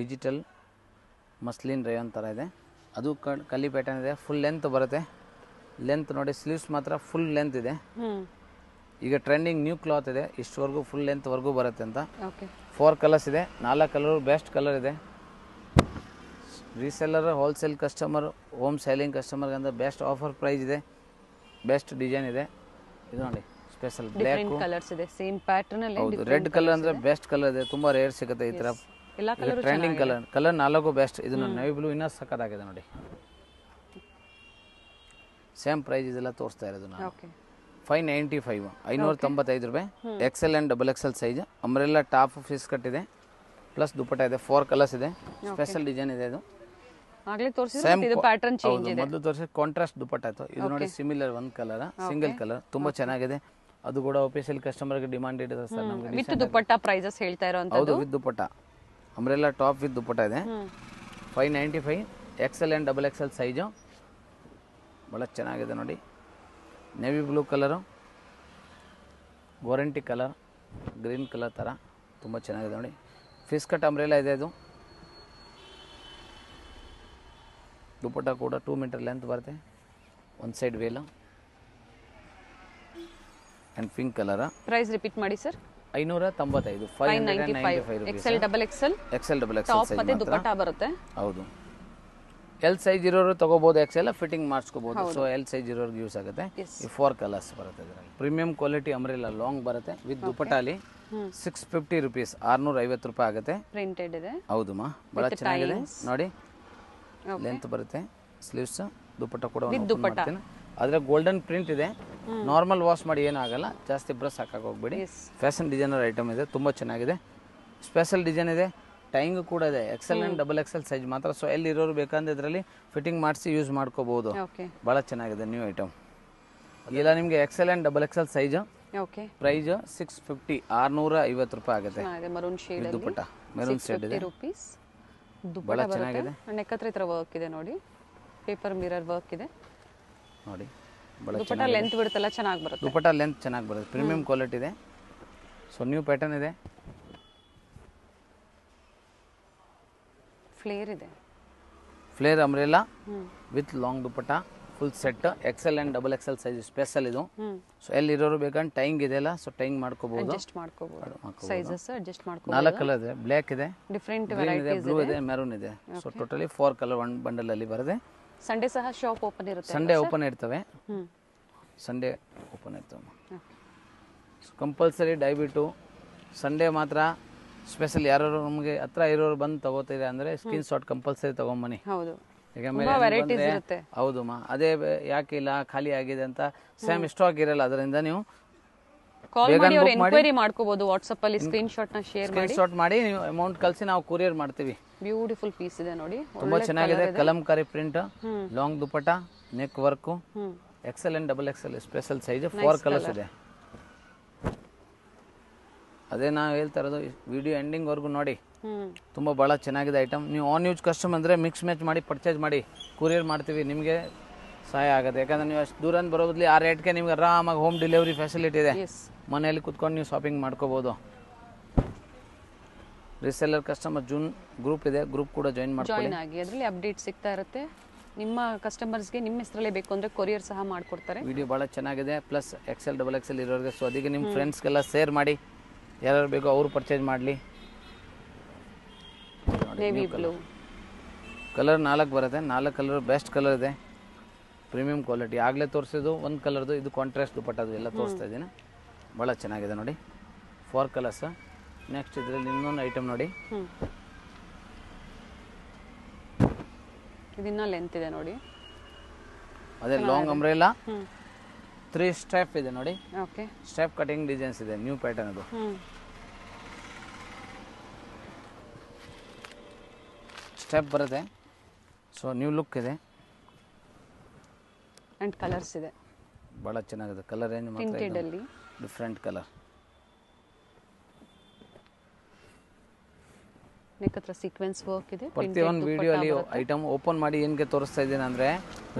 ಡಿಜಿಟಲ್ ಮಸ್ಲಿನ್ ರೇಯನ್ ಥರ ಇದೆ ಅದು ಕಲ್ಲಿ ಪ್ಯಾಟರ್ನ್ ಇದೆ ಫುಲ್ ಲೆಂತ್ ಬರುತ್ತೆ ಲೆಂತ್ ನೋಡಿ ಸ್ಲೀವ್ಸ್ ಮಾತ್ರ ಫುಲ್ ಲೆಂತ್ ಇದೆ ಈಗ ಟ್ರೆಂಡಿಂಗ್ ನ್ಯೂ ಕ್ಲಾತ್ ಇದೆ ಇಷ್ಟವರೆಗೂ ಫುಲ್ ಲೆಂತ್ವರೆಗೂ ಬರುತ್ತೆ ಅಂತ ಫೋರ್ ಕಲರ್ಸ್ ಇದೆ ನಾಲ್ಕು ಕಲರ್ ಬೆಸ್ಟ್ ಕಲರ್ ಇದೆ reseller wholesale customer home selling ಕಸ್ಟಮರ್ಗೆ ಅಂದರೆ ಬೆಸ್ಟ್ ಆಫರ್ ಪ್ರೈಸ್ ಇದೆ ಬೆಸ್ಟ್ ಡಿಸೈನ್ ಇದೆ ಇದು ನೋಡಿ ಸ್ಪೆಷಲ್ ಬ್ಲ್ಯಾಕ್ ಕಲರ್ಸ್ ಇದೆ ಸೇಮ್ ಪ್ಯಾಟರ್ನ್ ಅಲ್ಲಿ ರೆಡ್ ಕಲರ್ ಅಂದರೆ ಬೆಸ್ಟ್ ಕಲರ್ ಇದೆ ತುಂಬ ರೇರ್ ಸಿಗುತ್ತೆ ಈ ಥರ ಎಲ್ಲ ಕಲರ್ ಟ್ರೆಂಡಿಂಗ್ ಕಲರ್ ಕಲರ್ ನಾಲ್ಕು ಬೆಸ್ಟ್ ಇದು ನೆವಿ ಬ್ಲೂ ಇನ್ನೂ ಸಕ್ಕತ್ತಾಗಿದೆ ನೋಡಿ ಸೇಮ್ ಪ್ರೈಸ್ ಇದೆಲ್ಲ ತೋರಿಸ್ತಾ ಇರೋದು ನಾನು ಫೈವ್ ನೈಂಟಿ ಫೈವ್ ಐನೂರ ತೊಂಬತ್ತೈದು ರೂಪಾಯಿ L and double L size umbrella top piece ಕಟ್ಟಿದೆ ಪ್ಲಸ್ ದುಪ್ಪಟ್ಟ ಇದೆ ಫೋರ್ ಕಲರ್ಸ್ ಇದೆ ಸ್ಪೆಷಲ್ ಡಿಸೈನ್ ಇದೆ ಇದು ಆಗಲೇ ತೋರಿಸಿದ್ರೆ ಇದು ಪ್ಯಾಟರ್ನ್ ಚೇಂಜ್ ಇದೆ ಮೊದಲು ತೋರಿಸಿದ ಕಾಂಟ್ರಾಸ್ಟ್ ದುಪ್ಪಟ್ಟ ಆಯ್ತು ಇದು ನೋಡಿ ಸಿಮಿಲರ್ ಒಂದು ಕಲರ್ ಸಿಂಗಲ್ ಕಲರ್ ತುಂಬಾ ಚೆನ್ನಾಗಿದೆ ಅದು ಕೂಡ ಆಫೀಸಿಯಲ್ ಕಸ್ಟಮರ್ ಗೆ ಡಿಮಾಂಡ್ ಇದೆ ಸರ್ ನಮಗೆ ವಿತ್ ದುಪ್ಪಟ್ಟ ಪ್ರೈಸಸ್ ಹೇಳ್ತಾ ಇರೋಂತದ್ದು ಹೌದು with dupatta umbrella top with dupatta ಇದೆ five ninety five XL and double X L size ಭಾಳ ಚೆನ್ನಾಗಿದೆ ನೋಡಿ ನೇವಿ ಬ್ಲೂ ಕಲರು ವಾರಂಟಿ ಕಲರ್ ಗ್ರೀನ್ ಕಲರ್ ಥರ ತುಂಬ ಚೆನ್ನಾಗಿದೆ ನೋಡಿ ಫಿಸ್ ಕಟ್ ಅಂಬ್ರೆಲ್ಲ ಇದೆ ಇದು ದುಪ್ಪಟ್ಟ ಕೂಡ ಟೂ ಮೀಟರ್ ಲೆಂತ್ ಬರುತ್ತೆ ಒಂದು ಸೈಡ್ ವೇಲು and pink colour price repeat ಮಾಡಿ ಸರ್ ಐನೂರ ತೊಂಬತ್ತೈದು five ninety five XL double XL XL double ಮತ್ತೆ ಬರುತ್ತೆ ಹೌದು ಎಲ್ ಸೈಜ್ ಇರೋರು ತಗೋಬಹುದು ಎಕ್ಸೆಲ್ ಫಿಟ್ಟಿಂಗ್ ಮಾಡಿಸ್ಕೋಬಹುದು ಸೊ ಎಲ್ ಸೈಜ್ ಇರೋರ್ಗೆ ಯೂಸ್ ಆಗುತ್ತೆ ಈ ಫೋರ್ ಕಲರ್ಸ್ ಬರುತ್ತೆ ಇದರಲ್ಲಿ ಪ್ರೀಮಿಯಂ ಕ್ವಾಲಿಟಿ ಅಮ್ರೆಲ್ಲ ಲಾಂಗ್ ಬರುತ್ತೆ ವಿತ್ ದುಪಟಾಲಿ ಸಿಕ್ಸ್ ಫಿಫ್ಟಿ ರುಪೀಸ್ ಆರ್ನೂರ ಐವತ್ತು ರೂಪಾಯಿ ಆಗುತ್ತೆ ಪ್ರಿಂಟೆಡ್ ಇದೆ ಹೌದು ಮಾ ಬಹಳ ಚೆನ್ನಾಗಿದೆ ನೋಡಿ ಲೆಂತ್ ಬರುತ್ತೆ ಸ್ಲೀವ್ಸ್ ದುಪಟ್ಟ ಕೂಡ ಆದರೆ ಗೋಲ್ಡನ್ ಪ್ರಿಂಟ್ ಇದೆ ನಾರ್ಮಲ್ ವಾಶ್ ಮಾಡಿ ಏನಾಗಲ್ಲ ಜಾಸ್ತಿ ಬ್ರಷ್ ಹಾಕಕ್ಕೆ ಹೋಗ್ಬೇಡಿ ಫ್ಯಾಷನ್ ಡಿಸೈನರ್ ಐಟಮ್ ಇದೆ ತುಂಬ ಚೆನ್ನಾಗಿದೆ ಸ್ಪೆಷಲ್ ಡಿಸೈನ್ ಇದೆ ಟೈಂಗ್ ಕೂಡ ಇದೆ XL and double XL size ಮಾತ್ರ ಸೊ ಎಲ್ಲಿ ಇರೋರು ಬೇಕಂದ್ರೆ ಇದರಲ್ಲಿ ಫಿಟ್ಟಿಂಗ್ ಮಾಡಿಸಿ ಯೂಸ್ ಮಾಡ್ಕೋಬಹುದು ಭಾಳ ಚೆನ್ನಾಗಿದೆ ನ್ಯೂ ಐಟಮ್ ಇಲ್ಲ ನಿಮಗೆ XL and double XL size price six fifty ಆರ್ನೂರ ಐವತ್ತು ರೂಪಾಯಿ ಆಗುತ್ತೆ ದುಪ್ಪಟ್ಟ ಮೆರೂನ್ ಶೇಡ್ ಇದೆ ಭಾಳ ಚೆನ್ನಾಗಿದೆ ವರ್ಕ್ ಇದೆ ನೋಡಿ ಪೇಪರ್ ಮಿರರ್ ವರ್ಕ್ ಇದೆ ನೋಡಿ ದುಪಟ್ಟ ಲೆಂತ್ ಬಿಡುತ್ತಲ್ಲ ಚೆನ್ನಾಗಿ ಬರುತ್ತೆ ದುಪಟ್ಟ ಲೆಂತ್ ಚೆನ್ನಾಗಿ ಬರುತ್ತೆ ಪ್ರೀಮಿಯಂ ಕ್ವಾಲಿಟಿ ಇದೆ ಸೊ ನ್ಯೂ ಪ್ಯಾಟರ್ನ್ ಇದೆ ಫ್ಲೇರ್ ಇದೆ flare umbrella with long dupatta full set XL and double XL size special ಇದು ಸೊ ಎಲ್ಲಿ ಇರೋರು ಬೇಕಂದ್ರೆ ಟೈಂಗ್ ಅಲ್ಲ ಸೊ ಟೈಂಗ್ ಮಾಡ್ಕೋಬಹುದು ಅಡ್ಜಸ್ಟ್ ಮಾಡ್ಕೋಬಹುದು ಸೈಜಸ್ ಅಡ್ಜಸ್ಟ್ ಮಾಡ್ಕೋಬಹುದು ನಾಲ್ಕು ಕಲರ್ ಇದೆ ಬ್ಲ್ಯಾಕ್ ಇದೆ ಡಿಫರೆಂಟ್ ವೆರೈಟೀಸ್ ಇದೆ ಬ್ಲೂ ಇದೆ ಮೆರೂನ್ ಇದೆ so totally 4 colour one bundle ಅಲ್ಲಿ ಬರುತ್ತೆ ಸಂಡೇ ಸಹ ಶಾಪ್ ಓಪನ್ ಇರುತ್ತೆ ಸಂಡೇ ಓಪನ್ ಇರ್ತವೆ ಸಂಡೇ ಓಪನ್ ಇರ್ತವೆ ಕಂಪಲ್ಸರಿ ಡಯಬಿಟು ಸಂಡೇ ಮಾತ್ರ ಸ್ಪೆಷಲ್ ಯಾರು ನಮಗೆ ಹತ್ರ ಇರೋರು ಬಂದು ತಗೋತಿದ್ರೆ ಅಂದ್ರೆ ಸ್ಕ್ರೀನ್ ಶಾಟ್ ಕಂಪಲ್ಸರಿ ತಗೊಂಬನಿ ಹೌದು ಇರುತ್ತೆ ಹೌದು ಅದೇ ಯಾಕೆ ಇಲ್ಲ ಖಾಲಿ ಆಗಿದೆ ಅಂತ ಸೇಮ್ ಸ್ಟಾಕ್ ಇರಲ್ಲ ಅದರಿಂದ ನೀವು ಕಾಲ್ ಮಾಡಿ ಮಾಡ್ಕೋಬಹುದು ವಾಟ್ಸ್ಆಪ್ ಅಲ್ಲಿ ಸ್ಕ್ರೀನ್ ಶಾಟ್ ಶೇರ್ ಮಾಡಿ ಶಾಟ್ ಮಾಡಿ ನೀವು ಅಮೌಂಟ್ ಕಲ್ಸಿ ನಾವು ಕೊರಿಯರ್ ಮಾಡ್ತೀವಿ ಬ್ಯೂಟಿಫುಲ್ ಪೀಸ್ ಇದೆ ನೋಡಿ ತುಂಬಾ ಚೆನ್ನಾಗಿದೆ Kalamkari print long dupatta neck work XL and double XL special size four colours ಇದೆ ಅದೇ ನಾವು ಹೇಳ್ತಾ ಇರೋದು ವಿಡಿಯೋ ಎಂಡಿಂಗ್ ವರ್ಗು ನೋಡಿ ತುಂಬಾ ಬಹಳ ಚೆನ್ನಾಗಿದೆ ಐಟಮ್ ನೀವು ಆನ್ ಯೂಸ್ ಕಸ್ಟಮ್ ಅಂದ್ರೆ ಮಿಕ್ಸ್ ಮ್ಯಾಚ್ ಮಾಡಿ ಪರ್ಚೇಸ್ ಮಾಡಿ ಕುರಿಯರ್ ಮಾಡ್ತೀವಿ ನಿಮಗೆ ಸಹಾಯ ಆಗುತ್ತೆ ಯಾಕಂದ್ರೆ ನೀವು ಅಷ್ಟು ದೂರ ಬರೋ ಆ ರೇಟ್ಗೆ ನಿಮ್ಗೆ ಆರಾಮಾಗಿ ಹೋಮ್ ಡೆಲಿವರಿ ಫೆಸಿಲಿಟಿ ಇದೆ ಮನೆಯಲ್ಲಿ ಕುತ್ಕೊಂಡು ನೀವು ಶಾಪಿಂಗ್ ಮಾಡ್ಕೋಬಹುದು ರಿಸೆಲ್ಲರ್ ಕಸ್ಟಮರ್ ಜೂನ್ ಗ್ರೂಪ್ ಇದೆ ಗ್ರೂಪ್ ಕೂಡ ಜಾಯಿನ್ ಮಾಡ್ಕೊಳ್ಳಿ ಜಾಯಿನ್ ಆಗಿ ಅದರಲ್ಲಿ ಅಪ್ಡೇಟ್ ಸಿಗ್ತಾ ಇರುತ್ತೆ ನಿಮ್ಮ ಕಸ್ಟಮರ್ಸ್ಗೆ ನಿಮ್ಮ ಹೆಸರಲ್ಲೇ ಬೇಕು ಅಂದರೆ ಕೊರಿಯರ್ ಸಹ ಮಾಡಿಕೊಡ್ತಾರೆ ವಿಡಿಯೋ ಭಾಳ ಚೆನ್ನಾಗಿದೆ ಪ್ಲಸ್ ಎಕ್ಸೆಲ್ ಡಬಲ್ ಎಕ್ಸೆಲ್ ಇರೋರಿಗೆ ಸೊ ಅದಕ್ಕೆ ನಿಮ್ಮ ಫ್ರೆಂಡ್ಸ್ಗೆಲ್ಲ ಶೇರ್ ಮಾಡಿ ಯಾರು ಬೇಕು ಅವರು ಪರ್ಚೇಸ್ ಮಾಡ್ಲಿ ನೇವಿ ಬ್ಲೂ ಕಲರ್ ನಾಲ್ಕು ಬರುತ್ತೆ ನಾಲ್ಕು ಕಲರ್ ಬೆಸ್ಟ್ ಕಲರ್ ಇದೆ ಪ್ರೀಮಿಯಂ ಕ್ವಾಲಿಟಿ ಆಗಲೇ ತೋರಿಸಿದ್ದು ಒಂದು ಕಲರ್ದು ಇದು ಕಾಂಟ್ರಾಸ್ಟ್ ಅದು ಎಲ್ಲ ತೋರಿಸ್ತಾ ಇದ್ದೀನಿ ಭಾಳ ಚೆನ್ನಾಗಿದೆ ನೋಡಿ ಫೋರ್ ಕಲರ್ಸ್ ನೆಕ್ಸ್ಟ್ ಇದರಲ್ಲಿ ಇನ್ನೊಂದು ಐಟಮ್ ನೋಡಿ ಇದಿನ್ನ ಲೆಂತ್ ಇದೆ ನೋಡಿ ಅದೇ ಲಾಂಗ್ ಅಂಬ್ರೆಲಾ ತ್ರೀ ಸ್ಟೆಪ್ ಇದೆ ನೋಡಿ ಓಕೆ ಸ್ಟೆಪ್ ಕಟಿಂಗ್ ಡಿಸೈನ್ಸ್ ಇದೆ ನ್ಯೂ ಪ್ಯಾಟರ್ನ್ ಅದು ಸ್ಟೆಪ್ ಬರುತ್ತೆ ಸೊ ನ್ಯೂ ಲುಕ್ ಇದೆ ಅಂಡ್ ಕಲರ್ಸ್ ಇದೆ ಭಾಳ ಚೆನ್ನಾಗಿದೆ ಕಲರ್ ರೇಂಜ್ ಮಾತ್ರ different colour neck sequence work ಇದೆ ಒಂದು ವಿಡಿಯೋ ಅಲ್ಲಿ ಐಟಮ್ ಓಪನ್ ಮಾಡಿ ಏನ್ಗೆ ತೋರಿಸ್ತಾ ಇದ್ದೀನಿ ಅಂದ್ರೆ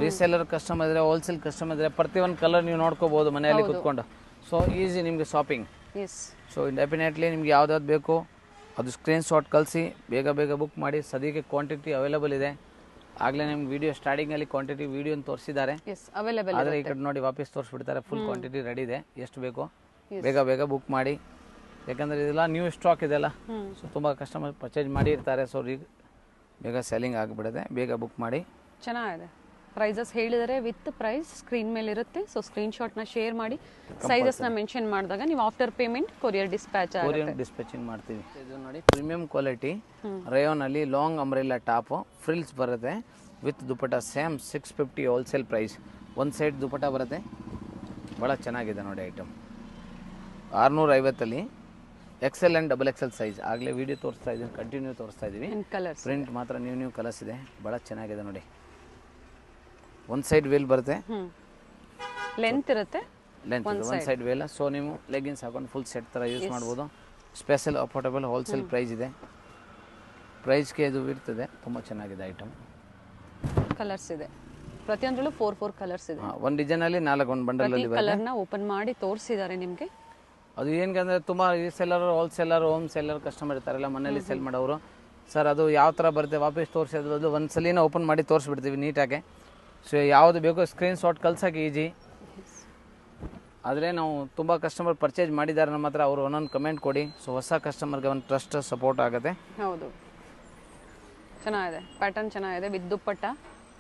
ರೀಸೇಲರ್ ಕಸ್ಟಮರ್ ಇದ್ರೆ ಹೋಲ್ಸೇಲ್ ಕಸ್ಟಮರ್ ಇದ್ರೆ ಪ್ರತಿ ಒಂದು ಕಲರ್ ನೀವು ನೋಡ್ಕೋಬಹುದು ಮನೆಯಲ್ಲಿ ಕುತ್ಕೊಂಡು ಸೊ ಈಸಿ ನಿಮ್ಗೆ ಶಾಪಿಂಗ್ ಎಸ್ ಸೊ ಡೆಫಿನೆಟ್ಲಿ ನಿಮ್ಗೆ ಯಾವ್ದಾವ್ದು ಬೇಕು ಅದು ಸ್ಕ್ರೀನ್ ಶಾಟ್ ಕಳಿಸಿ ಬೇಗ ಬೇಗ ಬುಕ್ ಮಾಡಿ ಸದ್ಯಕ್ಕೆ ಕ್ವಾಂಟಿಟಿ ಅವೈಲೇಬಲ್ ಇದೆ ಆಗ್ಲೇ ನಿಮ್ಗೆ ವಿಡಿಯೋ ಸ್ಟಾರ್ಟಿಂಗ್ ಅಲ್ಲಿ ಕ್ವಾಂಟಿಟಿ ವಿಡಿಯೋ ತೋರಿಸಿದ್ದಾರೆ ಆದ್ರೆ ಈ ಕಡೆ ನೋಡಿ ವಾಪಸ್ ತೋರಿಸ್ಬಿಡ್ತಾರೆ ಫುಲ್ ಕ್ವಾಂಟಿಟಿ ರೆಡಿ ಇದೆ ಎಷ್ಟು ಬೇಕು ಬೇಗ ಬೇಗ ಬುಕ್ ಮಾಡಿ ಯಾಕಂದರೆ ಇದೆಲ್ಲ ನ್ಯೂ ಸ್ಟಾಕ್ ಇದೆಲ್ಲ ಸೊ ತುಂಬ ಕಸ್ಟಮರ್ ಪರ್ಚೇಸ್ ಮಾಡಿರ್ತಾರೆ ಸೊ ಈಗ ಬೇಗ ಸೆಲ್ಲಿಂಗ್ ಆಗಿಬಿಡುತ್ತೆ ಬೇಗ ಬುಕ್ ಮಾಡಿ ಚೆನ್ನಾಗಿದೆ ಪ್ರೈಸಸ್ ಹೇಳಿದರೆ ವಿತ್ ಪ್ರೈಸ್ ಸ್ಕ್ರೀನ್ ಮೇಲೆ ಇರುತ್ತೆ ಸೊ ಸ್ಕ್ರೀನ್ ಶಾಟ್ನ ಶೇರ್ ಮಾಡಿ ಸೈಜಸ್ನ ಮೆನ್ಷನ್ ಮಾಡಿದಾಗ ನೀವು after payment courier dispatch courier dispatching ಮಾಡ್ತೀವಿ ಇದು ನೋಡಿ ಪ್ರೀಮಿಯಂ ಕ್ವಾಲಿಟಿ ರಯೋನಲ್ಲಿ ಲಾಂಗ್ ಅಂಬ್ರೆಲ್ಲ ಟಾಪು ಫ್ರಿಲ್ಸ್ ಬರುತ್ತೆ with dupatta same six fifty wholesale price ಒಂದು ಸೈಡ್ ದುಪಟ ಬರುತ್ತೆ ಭಾಳ ಚೆನ್ನಾಗಿದೆ ನೋಡಿ ಐಟಮ್ ಆರುನೂರ ಐವತ್ತಲ್ಲಿ XL and double XL size ಆಗಲೇ ವಿಡಿಯೋ ತೋರಿಸ್ತಾ ಇದ್ದೀನಿ ಕಂಟಿನ್ಯೂ ತೋರಿಸ್ತಾ ಇದ್ದೀವಿ ಕಲರ್ಸ್ ಪ್ರಿಂಟ್ ಮಾತ್ರ ನ್ಯೂ ನ್ಯೂ ಕಲರ್ಸ್ ಇದೆ ಭಾಳ ಚೆನ್ನಾಗಿದೆ ನೋಡಿ ಒಂದು ಸೈಡ್ ವೇಲ್ ಬರುತ್ತೆ ಲೆಂತ್ ಇರುತ್ತೆ ಲೆಂತ್ ಒಂದು ಸೈಡ್ ವೇಲ ಸೊ ನೀವು ಲೆಗಿನ್ಸ್ ಹಾಕೊಂಡು ಫುಲ್ ಸೆಟ್ ಥರ ಯೂಸ್ ಮಾಡ್ಬೋದು ಸ್ಪೆಷಲ್ ಅಫೋರ್ಡಬಲ್ ಹೋಲ್ಸೇಲ್ ಪ್ರೈಸ್ ಇದೆ ಪ್ರೈಸ್ಗೆ ಇದು ಇರ್ತದೆ ತುಂಬ ಚೆನ್ನಾಗಿದೆ ಐಟಮ್ ಕಲರ್ಸ್ ಇದೆ ಪ್ರತಿಯೊಂದರಲ್ಲೂ ಫೋರ್ ಫೋರ್ ಕಲರ್ಸ್ ಇದೆ ಒಂದು ಡಿಸೈನಲ್ಲಿ ನಾಲ್ಕು ಒಂದು ಬಂಡಲ್ ಕಲರ್ನ ಓಪನ್ ಮಾಡಿ ತೋರಿಸಿದ್ದಾರೆ ನಿಮಗೆ ಅದು ಏನಂದ್ರೆ ತುಂಬ reseller wholesaler home seller customer ಇರ್ತಾರಲ್ಲ ಮನೇಲಿ ಸೆಲ್ ಮಾಡೋರು ಸರ್ ಅದು ಯಾವ ಥರ ಬರುತ್ತೆ ವಾಪಸ್ ತೋರಿಸಿದ್ರು ಅದು ಒಂದು ಸಲಿನ ಓಪನ್ ಮಾಡಿ ತೋರಿಸ್ಬಿಡ್ತೀವಿ ನೀಟಾಗಿ ಸೊ ಯಾವುದು ಬೇಕೋ ಸ್ಕ್ರೀನ್ ಶಾಟ್ ಕಲ್ಸೋಕೆ ಈಜಿ ಆದರೆ ನಾವು ತುಂಬ ಕಸ್ಟಮರ್ ಪರ್ಚೇಸ್ ಮಾಡಿದ್ದಾರೆ ನಮ್ಮ ಹತ್ರ ಅವರು ಒಂದೊಂದು ಕಮೆಂಟ್ ಕೊಡಿ ಸೊ ಹೊಸ ಕಸ್ಟಮರ್ಗೆ ಒಂದು ಟ್ರಸ್ಟ್ ಸಪೋರ್ಟ್ ಆಗುತ್ತೆ ಹೌದು ಚೆನ್ನಾಗಿದೆ ಪ್ಯಾಟರ್ನ್ ಚೆನ್ನಾಗಿದೆ ವಿದ್ ದುಪ್ಪಟ್ಟ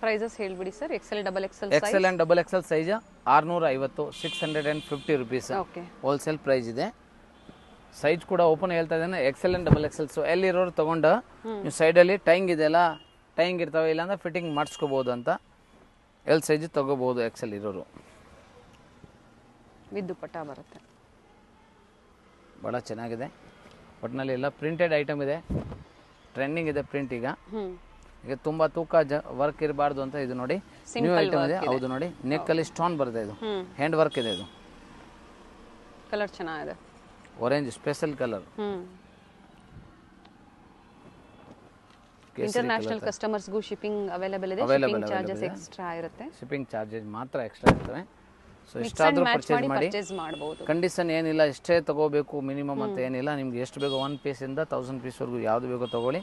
ಪ್ರೈಸಸ್ ಹೇಳ್ಬಿಡಿ sir XL double XL XL and double XL ಸೈಜಾ ಆರುನೂರ ಐವತ್ತು six hundred and fifty rupees wholesale price ಇದೆ ಸೈಜ್ ಕೂಡ ಓಪನ್ ಹೇಳ್ತಾ ಇದ್ದೇನೆ XL and double XL so ಎಲ್ಲಿರೋರು ತೊಗೊಂಡು ನೀವು ಸೈಡಲ್ಲಿ ಟೈಂಗ್ ಇದೆಯಲ್ಲ ಟೈಂಗ್ ಇರ್ತಾವೆ ಇಲ್ಲಾಂದ್ರೆ ಫಿಟ್ಟಿಂಗ್ ಮಾಡಿಸ್ಕೋಬೋದು ಅಂತ ಎಲ್ ಸೈಜ್ ತೊಗೋಬೋದು ಎಕ್ಸೆಲ್ ಇರೋರು ವಿದ್ದು ಪಟ್ಟ ಬರುತ್ತೆ ಭಾಳ ಚೆನ್ನಾಗಿದೆ ಒಟ್ನಲ್ಲಿ ಎಲ್ಲ ಪ್ರಿಂಟೆಡ್ ಐಟಮ್ ಇದೆ ಟ್ರೆಂಡಿಂಗ್ ಇದೆ ಪ್ರಿಂಟ್ ಈಗ ಈಗ ತುಂಬ ತೂಕ ಜ ವರ್ಕ್ ಇರಬಾರ್ದು ಅಂತ ಇದು ನೋಡಿ ನ್ಯೂ ಐಟಮ್ ಇದೆ ಹೌದು ನೋಡಿ ಅಲ್ಲಿ ಸ್ಟೋನ್ ಬರುತ್ತೆ ಇದು ಹ್ಯಾಂಡ್ ವರ್ಕ್ ಇದೆ ಇದು ಕಲರ್ ಚೆನ್ನಾಗಿದೆ ಆರೆಂಜ್ ಸ್ಪೆಷಲ್ ಕಲರ್ ಇಂಟರ್ನ್ಯಾಷನಲ್ ಗೂ ಶಿಪ್ಪಿಂಗ್ ಅವೈಲೇಬಲ್ ಇದೆ ಶಿಪ್ಪಿಂಗ್ ಚಾರ್ಜಸ್ ಎಕ್ಸ್ಟ್ರಾ ಇರುತ್ತೆ ಶಿಪ್ಪಿಂಗ್ ಚಾರ್ಜಸ್ ಮಾತ್ರ ಎಕ್ಸ್ಟ್ರಾ ಇರ್ತವೆ ಸೊ ಇಷ್ಟಾದರೂ ಪರ್ಚೇಸ್ ಮಾಡಿ ಮಾಡಬಹುದು ಕಂಡೀಷನ್ ಏನಿಲ್ಲ ಎಷ್ಟೇ ತಗೋಬೇಕು ಮಿನಿಮಮ್ ಅಂತ ಏನಿಲ್ಲ ನಿಮ್ಗೆ ಎಷ್ಟು ಬೇಕೋ ಒನ್ ಪೀಸಿಂದ ತೌಸಂಡ್ ವರೆಗೂ ಯಾವುದು ಬೇಕೋ ತಗೊಳ್ಳಿ